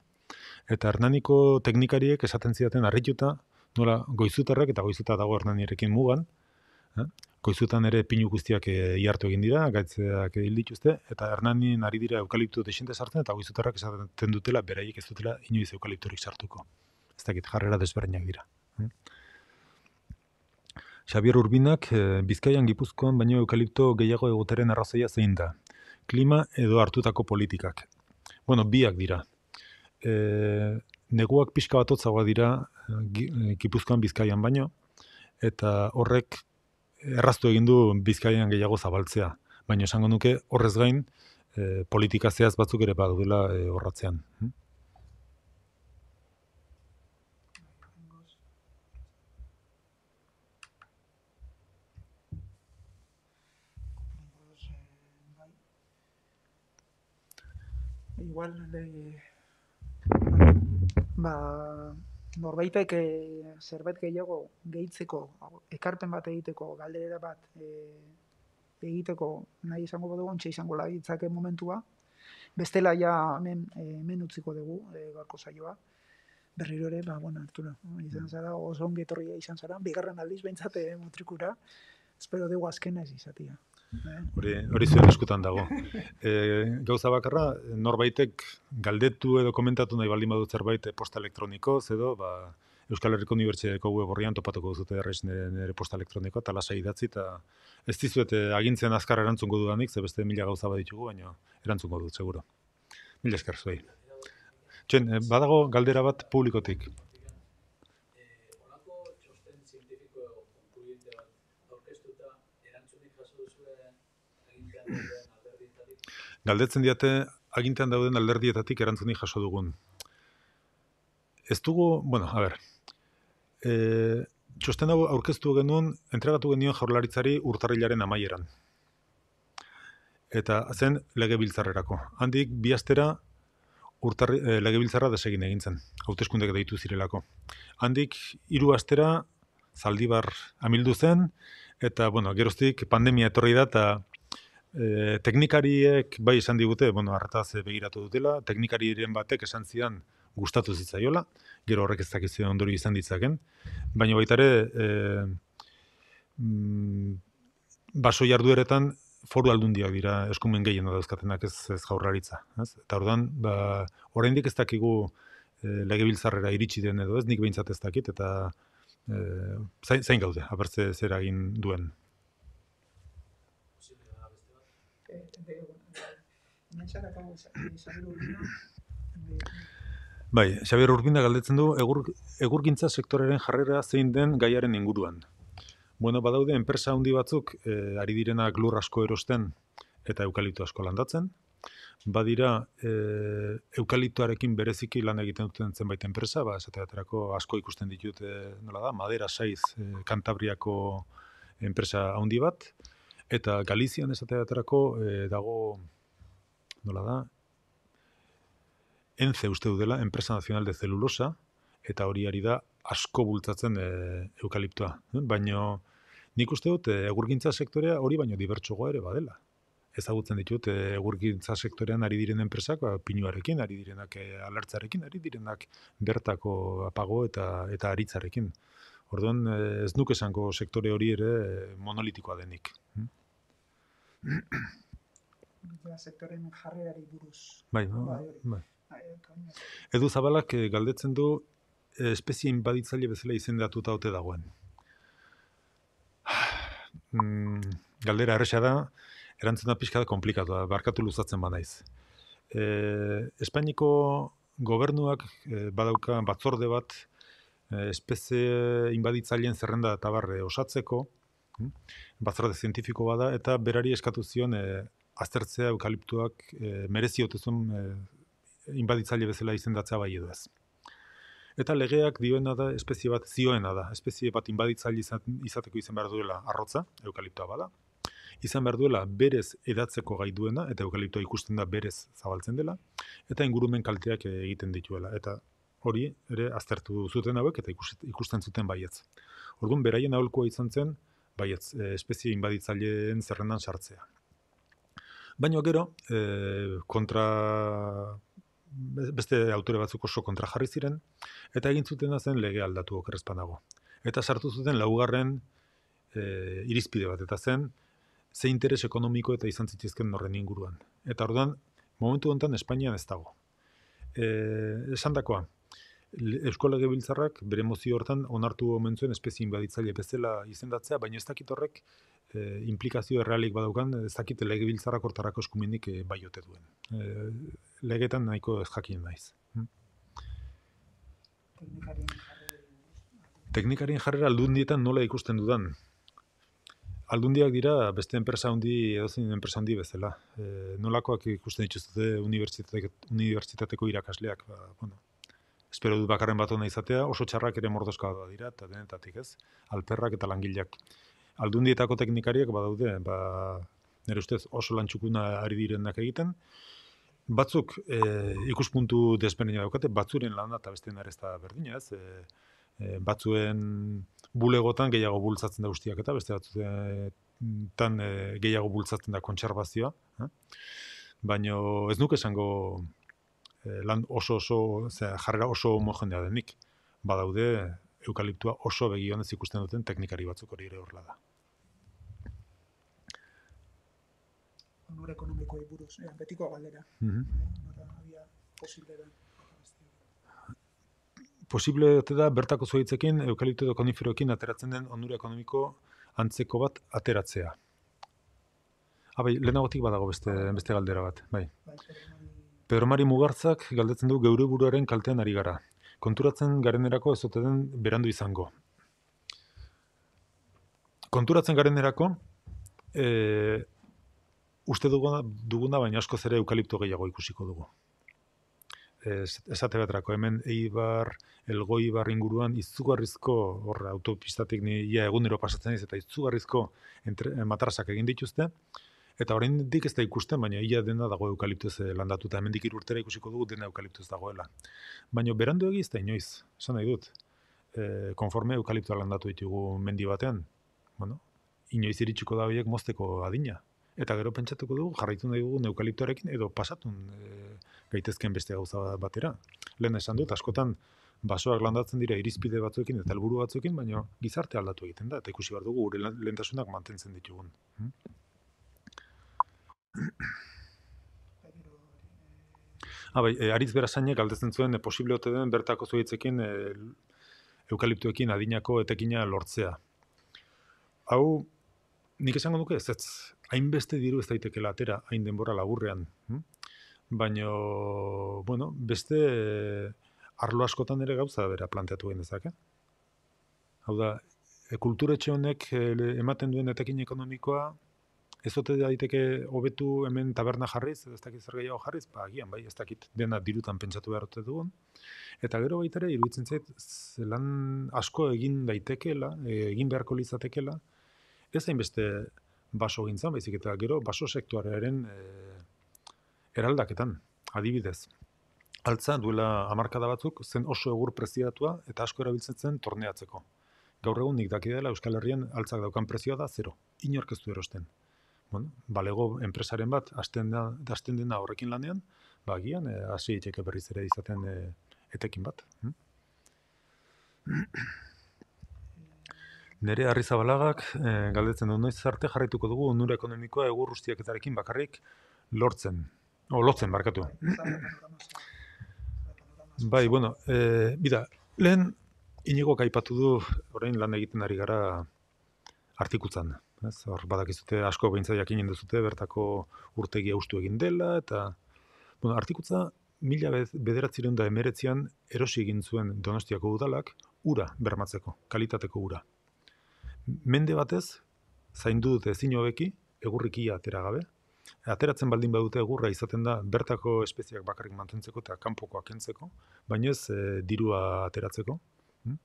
eta Hernaniko teknikariek esaten zidaten harrituta, nola goizutarrak eta goizuta dago Hernanirekin mugan, Koizutan ere pinu guztiak e, egin dira, gaitzeak hil dituzte, eta Hernani ari dira eukaliptu desinte sartzen, eta goizutarrak esaten dutela, beraiek ez dutela inoiz eukalipturik sartuko. Ez dakit, jarrera desberdinak dira. Xabier Urbinak, eh, Bizkaian gipuzkoan, baino eukalipto gehiago egoteren arrazoia zein da. Klima edo hartutako politikak. Bueno, biak dira. E, neguak pixka bat dira, gipuzkoan, Bizkaian baino, eta horrek erraztu egin du Bizkaian gehiago zabaltzea, baina esango nuke horrez gain e, politika zehaz batzuk ere badudela e, eh, horratzean. Hm? Igual, de... ba, norbaitek eh, zerbait gehiago gehitzeko, ekarpen bat egiteko, galdera bat e, egiteko nahi izango badu txe izango lagitzake momentua. Bestela ja hemen eh, hemen utziko dugu e, gorko saioa. Berriro ere, ba, bueno, Arturo, izan mm. zara, oso ongi izan zara, bigarren aldiz behintzate eh, motrikura, Espero dugu azkena ez izatia. Hori, hori zuen eskutan dago. <laughs> E, gauza bakarra, norbaitek galdetu edo komentatu nahi baldin badut zerbait posta elektroniko, edo ba, Euskal Herriko Unibertsitateko web horrian topatuko duzute erres nire, nire posta elektroniko, eta lasa idatzi, eta ez dizuet eh, agintzen azkar erantzungo dudanik, ze beste mila gauza baditugu, baina erantzungo dut, seguro. Mila esker zuei. Txen, eh, badago galdera bat publikotik. galdetzen diate agintean dauden alderdietatik erantzunik jaso dugun. Ez dugu, bueno, a ber, e, txosten hau aurkeztu genuen, entregatu genion jaurlaritzari urtarrilaren amaieran. Eta zen lege biltzarrerako. Handik bi astera urtarri, e, eh, lege biltzarra desegin egintzen. zen, hautezkundek deitu zirelako. Handik hiru astera zaldibar amildu zen, eta, bueno, geroztik pandemia etorri da, eta E, teknikariek bai izan digute, bueno, hartaz eh, begiratu dutela, teknikariren batek esan zidan gustatu zitzaiola, gero horrek ez dakizio ondori izan ditzaken, baina baita ere, e, mm, baso jardueretan foru aldundiak dira eskumen gehien dauzkatenak ez, ez jaurraritza. Ez? Eta ordan, ba, oraindik ez dakigu legebiltzarrera iritsi den edo ez, nik behintzat ez dakit, eta e, zain, zain gaude, abertze zer egin duen. Eh, bai, Xabier Urbina galdetzen du, egur, egurgintza sektoraren jarrera zein den gaiaren inguruan. Bueno, badaude, enpresa handi batzuk e, ari direnak lur asko erosten eta eukalitu asko landatzen. Badira, e, eh, eukalituarekin bereziki lan egiten duten zenbait enpresa, ba, esateaterako asko ikusten ditut, e, nola da, Madera Saiz, Kantabriako enpresa handi bat, eta Galizian esateaterako e, dago nola da, enze uste dela, enpresa nazional de zelulosa, eta hori ari da asko bultzatzen e, eukaliptoa. Baina nik uste dut, eh, egurgintza sektorea hori baino dibertsugoa ere badela. Ezagutzen ditut, eh, egurgintza sektorean ari diren enpresak, ba, pinuarekin, ari direnak alertzarekin, ari direnak bertako apago eta, eta aritzarekin. Orduan ez nuke esango sektore hori ere monolitikoa denik. Eta sektoren jarrerari buruz. Bai, bai, bai. bai. bai Edu Zabalak eh, galdetzen du eh, espezie inbaditzaile bezala izendatuta ote dagoen. <sighs> Mm, galdera erresa da, erantzen da pixka da komplikatu, barkatu luzatzen badaiz. E, eh, Espainiko gobernuak e, badauka batzorde bat e, espezie inbaditzaileen zerrenda eta barre osatzeko, hmm? batzorde zientifiko bada, eta berari eskatu zion e, aztertzea eukaliptuak e, eh, merezi otezun eh, inbaditzaile bezala izendatzea bai edo ez. Eta legeak dioena da, espezie bat zioena da, espezie bat inbaditzaile izateko izan behar duela arrotza, eukaliptoa bada, izan behar duela berez edatzeko gai duena, eta eukaliptoa ikusten da berez zabaltzen dela, eta ingurumen kalteak eh, egiten dituela, eta hori ere aztertu zuten hauek eta ikusten zuten baietz. Orduan, beraien aholkua izan zen, baietz, espezie inbaditzaileen zerrendan sartzea. Baina gero, e, kontra beste autore batzuk oso kontra jarri ziren, eta egin zuten zen lege aldatu okerrezpan dago. Eta sartu zuten laugarren e, irizpide bat, eta zen ze interes ekonomiko eta izan zitzizken norren inguruan. Eta orduan, momentu honetan Espainian ez dago. E, eh, esan dakoa, Eusko Lege Biltzarrak bere mozio hortan onartu omen zuen espezien baditzaile bezala izendatzea, baina ez dakit horrek e, implikazio errealik badaukan, ez dakit lege biltzarrak hortarako eskumenik eh, baiote duen. E, legetan nahiko ez jakin naiz. Hm? Teknikarien jarrera aldundietan nola ikusten dudan? Aldundiak dira beste enpresa handi edo enpresa handi bezala. nolakoak ikusten dituzte unibertsitateko, unibertsitateko irakasleak? Ba, bueno, espero dut bakarren bat hona izatea, oso txarrak ere mordoska dira, eta denetatik ez, alperrak eta langileak aldundietako teknikariak badaude, ba, nire ustez oso lantxukuna ari direnak egiten, batzuk e, ikuspuntu desberdina daukate, batzuren landa eta beste nire ez da berdina, ez? E, e, batzuen bulegotan gehiago bultzatzen da guztiak eta beste batzuetan e, gehiago bultzatzen da kontserbazioa. Eh? Baina ez nuke esango e, lan oso oso, zera, jarrera oso homogenea denik. Badaude, eukaliptua oso begion ez ikusten duten teknikari batzuk hori ere horla da. Onur ekonomikoa iburuz, eh, betiko galdera. Mhm. Eh, posible da. Posible da, bertako zuaitzekin, eukaliptu edo koniferoekin ateratzen den ondura ekonomiko antzeko bat ateratzea. Abai, ah, lehenagotik badago beste, beste galdera bat, bai. bai Pedro Mari Mugartzak galdetzen du geure buruaren kaltean ari gara konturatzen garenerako ez ote den berandu izango. Konturatzen garenerako e, uste duguna, baina asko ere eukalipto gehiago ikusiko dugu. Ez, esate baterako, hemen Eibar, Elgoibar inguruan izugarrizko horre autopistatik ni egunero pasatzen ez eta izugarrizko entre, matrasak egin dituzte. Eta orain dik ez da ikusten, baina ia dena dago eukaliptuz eh, landatuta. Hemen dik urtera ikusiko dugu dena eukaliptuz dagoela. Baina berandu egiz da inoiz, esan nahi dut, e, konforme eukaliptua landatu ditugu mendi batean, bueno, inoiz iritsiko da horiek mozteko adina. Eta gero pentsatuko dugu, jarraitu nahi dugu neukaliptuarekin edo pasatun e, eh, gaitezken beste gauza batera. Lehen esan dut, askotan, basoak landatzen dira irizpide batzuekin eta helburu batzuekin, baina gizarte aldatu egiten da, eta ikusi behar dugu gure lentasunak mantentzen ditugun. Hmm? Abai, ah, e, eh, Ariz Berazainek zuen, e, posible ote den bertako zuhietzekin e, eh, eukaliptuekin adinako etekina lortzea. Hau, nik esango duke ez, ez hainbeste diru ez daitekela atera, hain denbora lagurrean. Hm? Baina, bueno, beste arlo askotan ere gauza bera planteatu egin dezake. Hau da, e, kulturetxe honek ematen duen etekin ekonomikoa, ez daiteke hobetu hemen taberna jarriz, ez dakit zer gehiago jarriz, ba, agian, bai, ez dakit dena dirutan pentsatu behar dute dugun. Eta gero baita ere, iruditzen zait, zelan asko egin daitekeela, e, egin beharko litzatekeela, ez hainbeste baso gintzen baizik eta gero baso sektuarearen e, eraldaketan, adibidez. Altza duela hamarkada batzuk zen oso egur preziatua eta asko erabiltzen zen torneatzeko. Gaur egun nik dakidela Euskal Herrian altzak daukan prezioa da zero. Inork ez du erosten bueno, balego enpresaren bat azten dena horrekin lanean, ba gian, eh, hasi e, berriz ere izaten e, etekin bat. Hm? Nere harri zabalagak eh, galdetzen du noiz arte jarraituko dugu onura ekonomikoa egur ustiaketarekin bakarrik lortzen. O, lotzen, barkatu. bai, bueno, e, bida, lehen inigo kaipatu du orain lan egiten ari gara artikultzan. Ez, hor badakizute asko behintza jakinen duzute bertako urtegi austu egin dela, eta bueno, artikutza mila bederatzireun da emeretzean erosi egin zuen donostiako udalak ura bermatzeko, kalitateko ura. Mende batez, zaindu dute ezin hobeki, egurrikia atera gabe, Ateratzen baldin badute egurra izaten da bertako espeziak bakarrik mantentzeko eta kanpokoak kentzeko, baina ez eh, dirua ateratzeko. Hmm?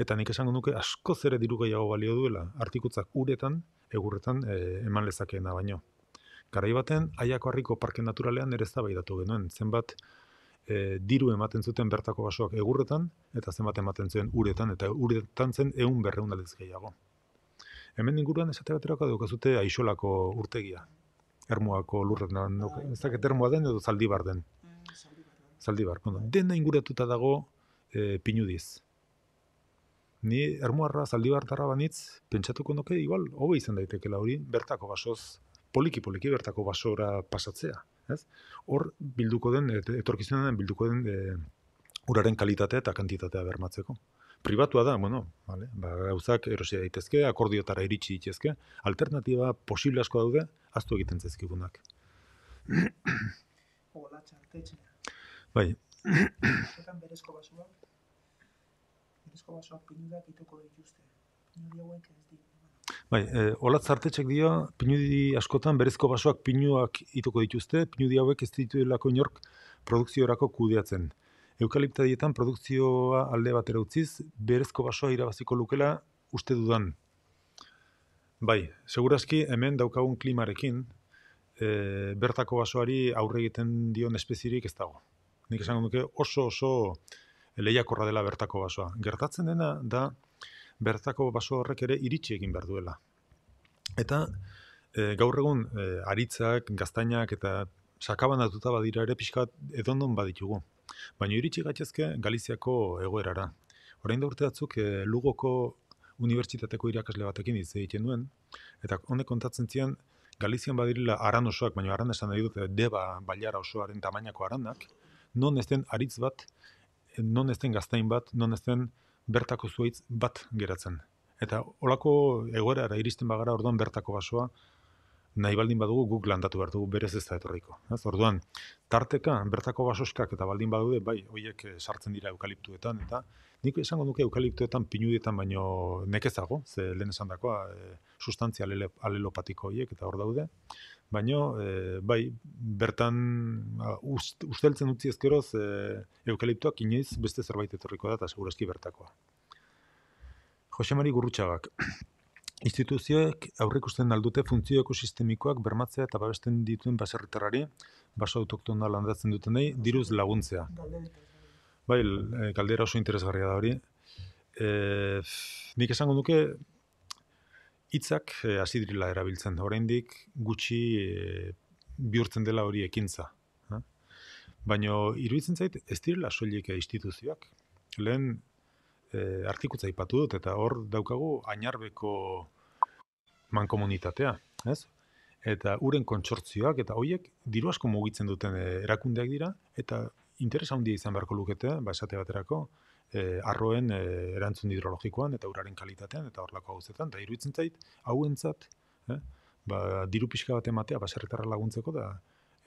eta nik esango nuke asko zere diru gehiago balio duela artikutzak uretan egurretan e, eman lezakeena baino. Garai baten Aiako Harriko Parke Naturalean ere datu genuen zenbat eh, diru ematen zuten bertako basoak egurretan eta zenbat ematen zuen uretan eta uretan zen ehun berrehun gehiago. Hemen inguruan esate baterako daukazute aixolako urtegia. ermoako lurren ez dakit ermoa den edo zaldibar den. Mm, zaldibar, kondo. Dena inguratuta dago e, pinudiz ni ermuarra, zaldi banitz, pentsatuko nuke igual, hobe izan daitekela hori, bertako basoz, poliki-poliki bertako basora pasatzea. Ez? Hor, bilduko den, et, etorkizunan bilduko den e, uraren kalitatea eta kantitatea bermatzeko. Pribatua da, bueno, vale? ba, gauzak erosia daitezke, akordiotara iritsi ditezke, alternatiba posible asko daude, aztu egiten zezkigunak. Olatxan, Bai. berezko basura? jatezko baso pinudak ituko dituzte. Pinudi hauek ez di. Bai, e, olatz hartetxek dio, pinudi askotan berezko basoak pinuak ituko dituzte, pinudi hauek ez dituelako inork produkziorako kudeatzen. Eukalipta dietan produkzioa alde batera utziz, berezko basoa irabaziko lukela uste dudan. Bai, seguraski hemen daukagun klimarekin, e, bertako basoari aurre egiten dion espezirik ez dago. Nik esango nuke oso, oso lehiakorra dela bertako basoa. Gertatzen dena da bertako baso horrek ere iritsi egin behar duela. Eta eh, gaur egun e, aritzak, gaztainak eta sakabanatuta badira ere pixka edondon baditugu. Baina iritsi gaitzezke Galiziako egoerara. Horrein da urte atzuk e, eh, lugoko unibertsitateko irakasle batekin hitz egiten duen, eta honek kontatzen zian, Galizian badirila aran osoak, baina aran esan nahi dute deba baliara osoaren tamainako aranak, non ez den aritz bat non ezten gaztain bat, non ezten bertako zuaitz bat geratzen. Eta olako egoerara iristen bagara orduan bertako basoa, nahi baldin badugu guk landatu behar dugu berez ez da etorriko. Ez? Orduan, tarteka, bertako basoskak eta baldin badude, bai, hoiek eh, sartzen dira eukaliptuetan, eta nik esango duke eukaliptuetan pinudetan baino nekezago, ze lehen esan dakoa, e, eh, sustantzia alelopatiko hoiek eta hor daude, baino e, eh, bai bertan ba, ust, usteltzen utzi ezkeroz e, eukaliptoak inoiz beste zerbait etorriko da eta seguraski bertakoa. Jose Mari <clears throat> instituzioek aurrikusten aldute funtzio ekosistemikoak bermatzea eta babesten dituen baserritarari, baso autoktona landatzen dutenei diruz laguntzea. Bai, kaldera eh, oso interesgarria da hori. Eh, nik esango duke hitzak e, eh, asidrila erabiltzen da. Oraindik gutxi eh, bihurtzen dela hori ekintza. Ha? Eh? Baino iruditzen zait ez direla soilik instituzioak. Lehen e, artikutza aipatu dut eta hor daukagu ainarbeko mankomunitatea, ez? eta uren kontsortzioak, eta hoiek diru asko mugitzen duten erakundeak dira, eta interes handia izan beharko lukete, ba esate baterako, e, arroen e, erantzun hidrologikoan eta uraren kalitatean eta horlako gauzetan eta iruditzen zait hauentzat eh, ba, diru pixka bat ematea baserritarra laguntzeko da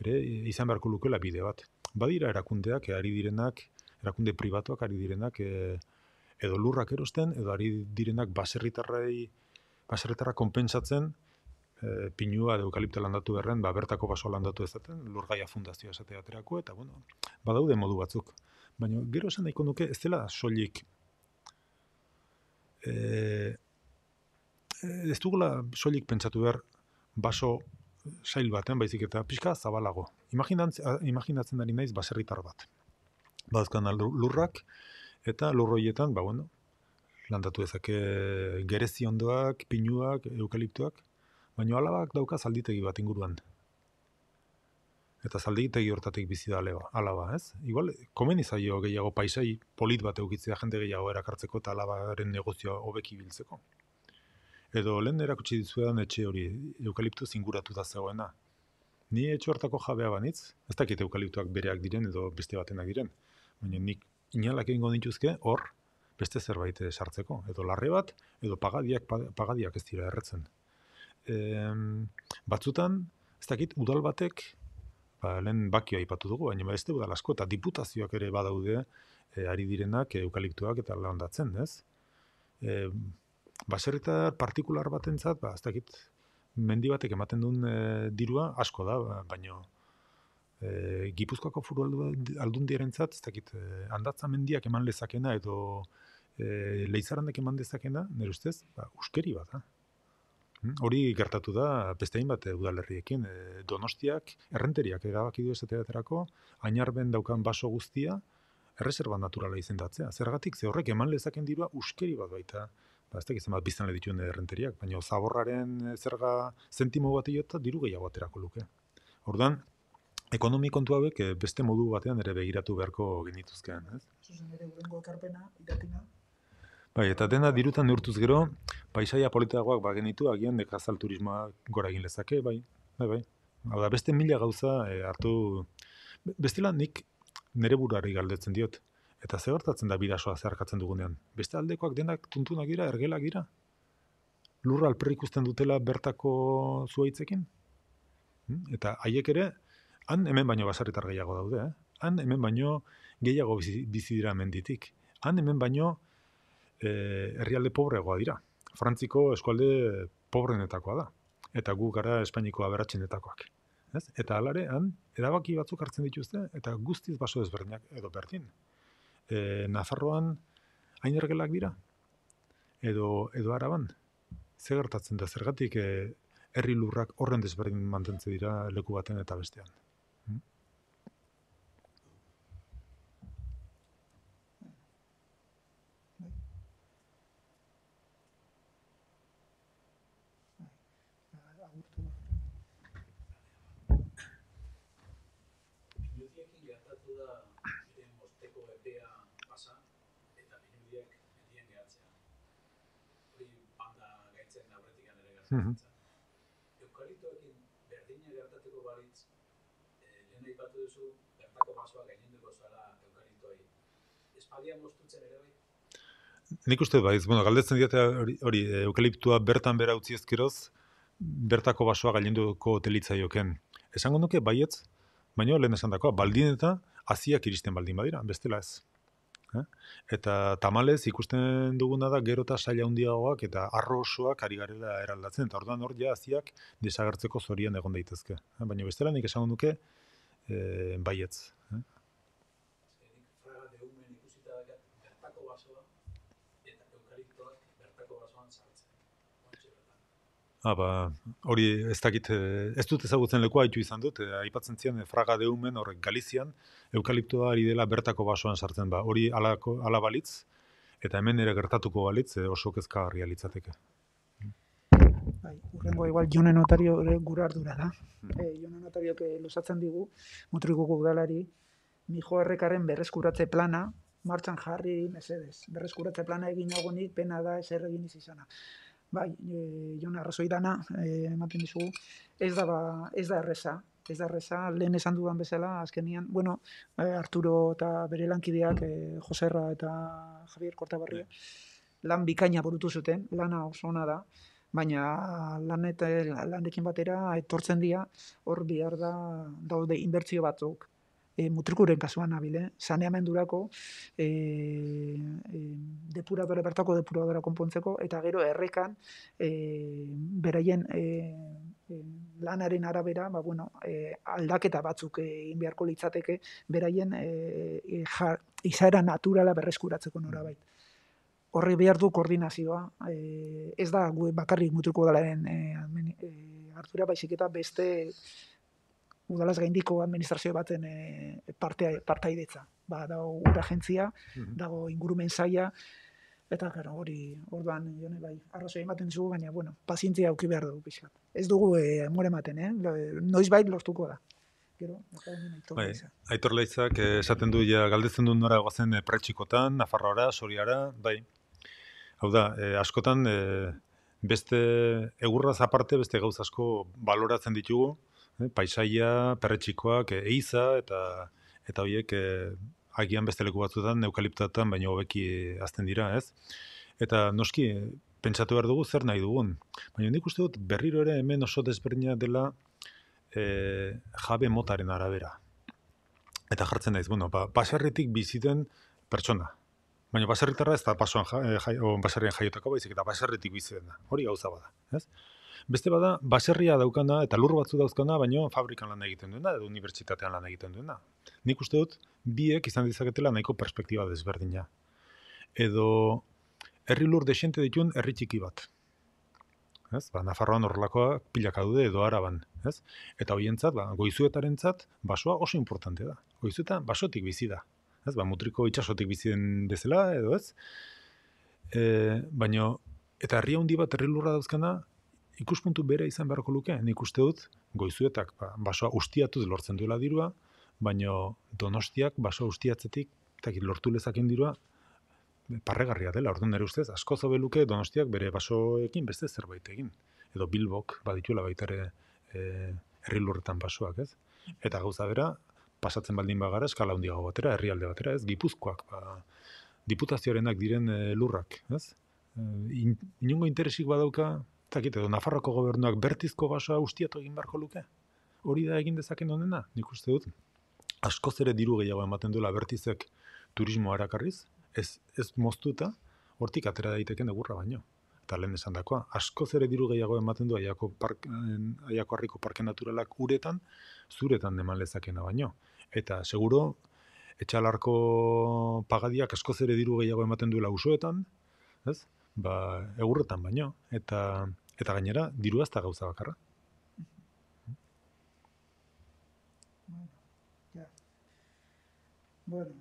ere izan beharko lukela bide bat. Badira erakundeak ari direnak erakunde pribatuak ari direnak e, edo lurrak erosten edo ari direnak baserritarrei baserritarra konpentsatzen e, pinua edo eukalipte landatu berren, ba, bertako basoa landatu ezaten, lurgaia fundazioa esatea aterako, eta bueno, badaude modu batzuk baina gero esan nahiko nuke ez dela soilik e, ez dugula soilik pentsatu behar baso sail baten, baizik eta pixka zabalago. Imaginatzen ari naiz baserritar bat. Bazkan lurrak, eta lurroietan, ba bueno, landatu ezake gerezi ondoak, pinuak, eukaliptuak, baina alabak dauka zalditegi bat inguruan eta zaldigitegi hortatik bizi da alaba, ez? Igual, komen zaio gehiago paisai polit bat eukitzea jende gehiago erakartzeko eta alabaren negozioa hobeki biltzeko. Edo lehen erakutsi dizuedan etxe hori, eukaliptu zinguratu da zegoena. Ni etxe hortako jabea banitz, ez dakit eukaliptuak bereak diren edo beste batenak diren. Baina nik inalak egingo dituzke hor, beste zerbait eh, sartzeko. Edo larre bat, edo pagadiak, pagadiak ez dira erretzen. E, batzutan, ez dakit udal batek ba, lehen bakioa aipatu dugu, baina beste da asko eta diputazioak ere badaude eh, ari direnak e, eta landatzen, ez? E, baserritar partikular batentzat, ba, ez dakit, mendi batek ematen duen eh, dirua asko da, ba, baina e, Gipuzkoako furu aldun ez dakit, e, mendiak eman lezakena edo e, leizarandak eman dezakena, nire ustez, ba, uskeri bat, ha? Mm, hori gertatu da beste bat eh, udalerriekin. Eh, donostiak, errenteriak erabaki du esateraterako, ainarben daukan baso guztia, erreserba naturala izendatzea. Zergatik, ze horrek eman lezaken dirua uskeri bat baita. Ba, ez dakizan bat biztan dituen errenteriak, baina zaborraren eh, zerga zentimo bat iota diru gehiago aterako luke. Ordan ekonomi kontu hauek beste modu batean ere begiratu beharko genituzkean, ez? Zuzen ere, urrengo ekarpena, idatina, Bai, eta dena dirutan urtuz gero, paisaia politagoak ba genitu agian nekazal gora egin lezake, bai. Bai, bai. Hau beste mila gauza e, hartu bestela nik nere burari galdetzen diot. Eta zehortatzen da birasoa zeharkatzen dugunean. Beste aldekoak denak tuntuna gira, ergelak gira. alper ikusten dutela bertako zuaitzekin. Hm? Eta haiek ere han hemen baino basarritar gehiago daude, eh? Han hemen baino gehiago bizi dira menditik. Han hemen baino e, herrialde pobregoa dira. Frantziko eskualde pobrenetakoa da. Eta guk gara Espainiko aberatxenetakoak. Ez? Eta alare, han, edabaki batzuk hartzen dituzte, eta guztiz baso ezberdinak edo berdin. E, Nafarroan hain dira. Edo, edo araban, zer gertatzen da, zergatik e, herri lurrak horren desberdin mantentze dira leku baten eta bestean. -hmm. Eukaliptoekin berdina gertatiko balitz, eh, lehen aipatu duzu, bertako basoa gainen duko zala eukaliptoi. Espaldian moztutzen ere bai? Nik uste dut, bai. bueno, galdetzen diate hori, hori eh, eukaliptua bertan berautzi ezkeroz, bertako basoa gailenduko telitzaioken. Esango nuke baietz, baina lehen esan dakoa, baldin eta aziak iristen baldin badira, bestela ez. Eh? Eta tamalez ikusten duguna da gero eta handiagoak eta arrosoak ari garela eraldatzen. Eta orduan hor aziak desagertzeko zorian egon daitezke. Eh? Baina bestela nik duke nuke eh, baietz. Ha, ah, ba, hori ez dakit, eh, ez dut ezagutzen lekoa haitu izan dut, eh, aipatzen zian eh, fraga deumen horrek Galizian, eukaliptoa dela bertako basoan sartzen, ba, hori alako, balitz eta hemen ere gertatuko balitz oso kezka realitzateke. Bai, urrengo igual Jone Notario gura ardura da. E, Jone Notario ke losatzen digu Mutriko udalari nijo Errekaren berreskuratze plana martxan jarri mesedez. Berreskuratze plana egin egonik pena da ez egin izana bai, e, jona arrazoi dana, e, ematen dizugu, ez da, ba, ez da erreza, ez da erreza, lehen esan dudan bezala, azkenian, bueno, e, Arturo eta bere lankideak, e, Joserra eta Javier Kortabarri, bai. lan bikaina burutu zuten, lana oso da, baina eta lanekin batera etortzen dira, hor bihar da daude inbertsio batzuk, e, mutrikuren kasuan nabile, eh? saneamendurako, e, e, depuradore bertako depuradora konpontzeko, eta gero errekan, e, beraien e, e, lanaren arabera, ba, bueno, e, aldaketa batzuk egin beharko litzateke, beraien e, e, izaera naturala berreskuratzeko norabait horri behar du koordinazioa. E, ez da bakarrik mutriko dalaren e, e, baizik eta beste udalaz gaindiko administrazio baten e, eh, partea, partaidetza. Ba, dago ura agentzia, mhm. dago ingurumen saia, eta gero hori orduan jone bai arrazoi ematen zugu baina bueno pazientzia auki behar dugu pixka ez dugu e, eh, more ematen eh Lo, noiz bait lortuko da gero aitor, bai, aitor leitzak eh, esaten du ja galdetzen du nora goazen pretsikotan nafarroara soriara bai hau da askotan beste egurraz aparte beste gauza asko baloratzen ditugu Eh, paisaia, perretxikoak, eh, eiza, eta eta horiek eh, agian beste leku batzuetan eukaliptatan baino hobeki azten dira, ez? Eta noski, pentsatu behar dugu zer nahi dugun. Baina nik uste dut berriro ere hemen oso desberdina dela eh, jabe motaren arabera. Eta jartzen daiz, bueno, ba, baserritik biziten pertsona. Baina baserritara ez da pasuan, ja, eh, ja, jaiotako baizik eta baserritik biziten Hori gauza bada, ez? Beste bada, baserria daukana eta lur batzu dauzkana, baino fabrikan lan egiten duena, edo unibertsitatean lan egiten duena. Nik uste dut, biek izan dizaketela nahiko perspektiba desberdina. Edo, herri lur desente dituen herri txiki bat. Ez? Ba, Nafarroan horrelakoak pilaka dute edo araban. Ez? Eta hoientzat, ba, goizuetaren zat, basoa oso importante da. Goizuetan, basotik bizi da. Ez? Ba, mutriko itxasotik bizi den bezala, edo ez? E, baino, eta herri handi bat herri lurra dauzkana, ikuspuntu bere izan beharko luke, nik uste dut, goizuetak ba, basoa ustiatuz lortzen duela dirua, baino donostiak basoa ustiatzetik, eta lortu lezakin dirua, parregarria dela, orduan nire ustez, asko luke donostiak bere basoekin beste zerbait egin. Edo bilbok badituela baita ere e, herri lurretan basoak, ez? Eta gauza bera, pasatzen baldin bagara, eskala handiago batera, alde batera, ez? Gipuzkoak, ba, diputazioarenak diren e, lurrak, ez? E, inungo interesik badauka, Nafarroko gobernuak bertizko basoa ustiatu egin beharko luke. Hori da egin dezaken honena, nik uste dut. Askoz ere diru gehiago ematen duela bertizek turismo harakarriz, ez, ez moztuta, hortik atera daiteken egurra baino. Eta lehen esan dakoa, askoz ere diru gehiago ematen du aiako, park, aiako harriko parke naturalak uretan, zuretan deman lezakena baino. Eta seguro, etxalarko pagadiak askoz ere diru gehiago ematen duela usoetan, ez? Ba, egurretan baino. Eta Eta gainera, diru ez da gauza bakarra. Bueno.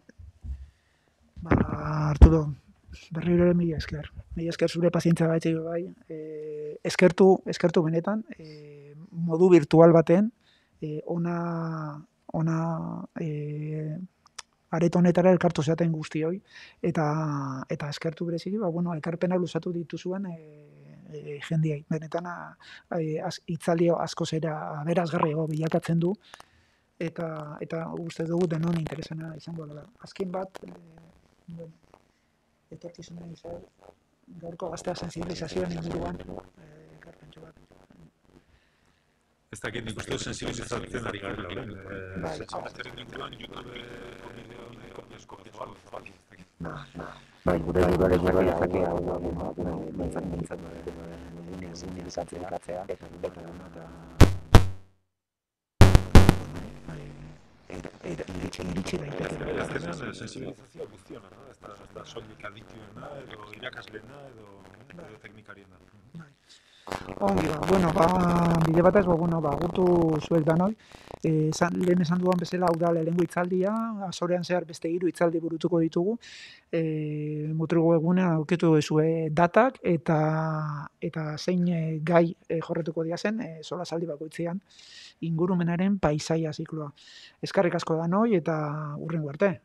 Ba, Arturo, berri ere mila esker. Mila esker zure pazientza bat bai. Eh, eskertu, eskertu benetan, eh, modu virtual baten, eh, ona, ona eh, areto honetara elkartu zaten guztioi. Eta, eta eskertu bereziki, ba, bueno, ekarpena luzatu dituzuen, e, eh, de jendia itzalio asko zera berazgarri ego bilakatzen du eta eta uste dugu denon interesena izango dela. Azkin bat e, etorkizunen izan gaurko gaztea sensibilizazioan inguruan ekartzen zu bat. Ez da nik uste sensibilizazioan ari gara gara gara Bai, udareko garaia hori araki arau bat da, eta ez da ez Eta, ez da ez da ez da ez da ez da ez da da ez ez ez Ongi, ba, bueno, ba, bide bat ez ba, bueno, ba, gurtu danoi. E, eh, san, lehen esan duan bezala, da lehengu itzaldia, azorean zehar beste hiru itzaldi burutuko ditugu. E, eh, Mutrugu egunean aurketu zue datak, eta, eta zein eh, gai e, jorretuko dia zen, e, sola zaldi bakoitzean, ingurumenaren paisaia zikloa. Ezkarrik asko danoi, eta urren arte.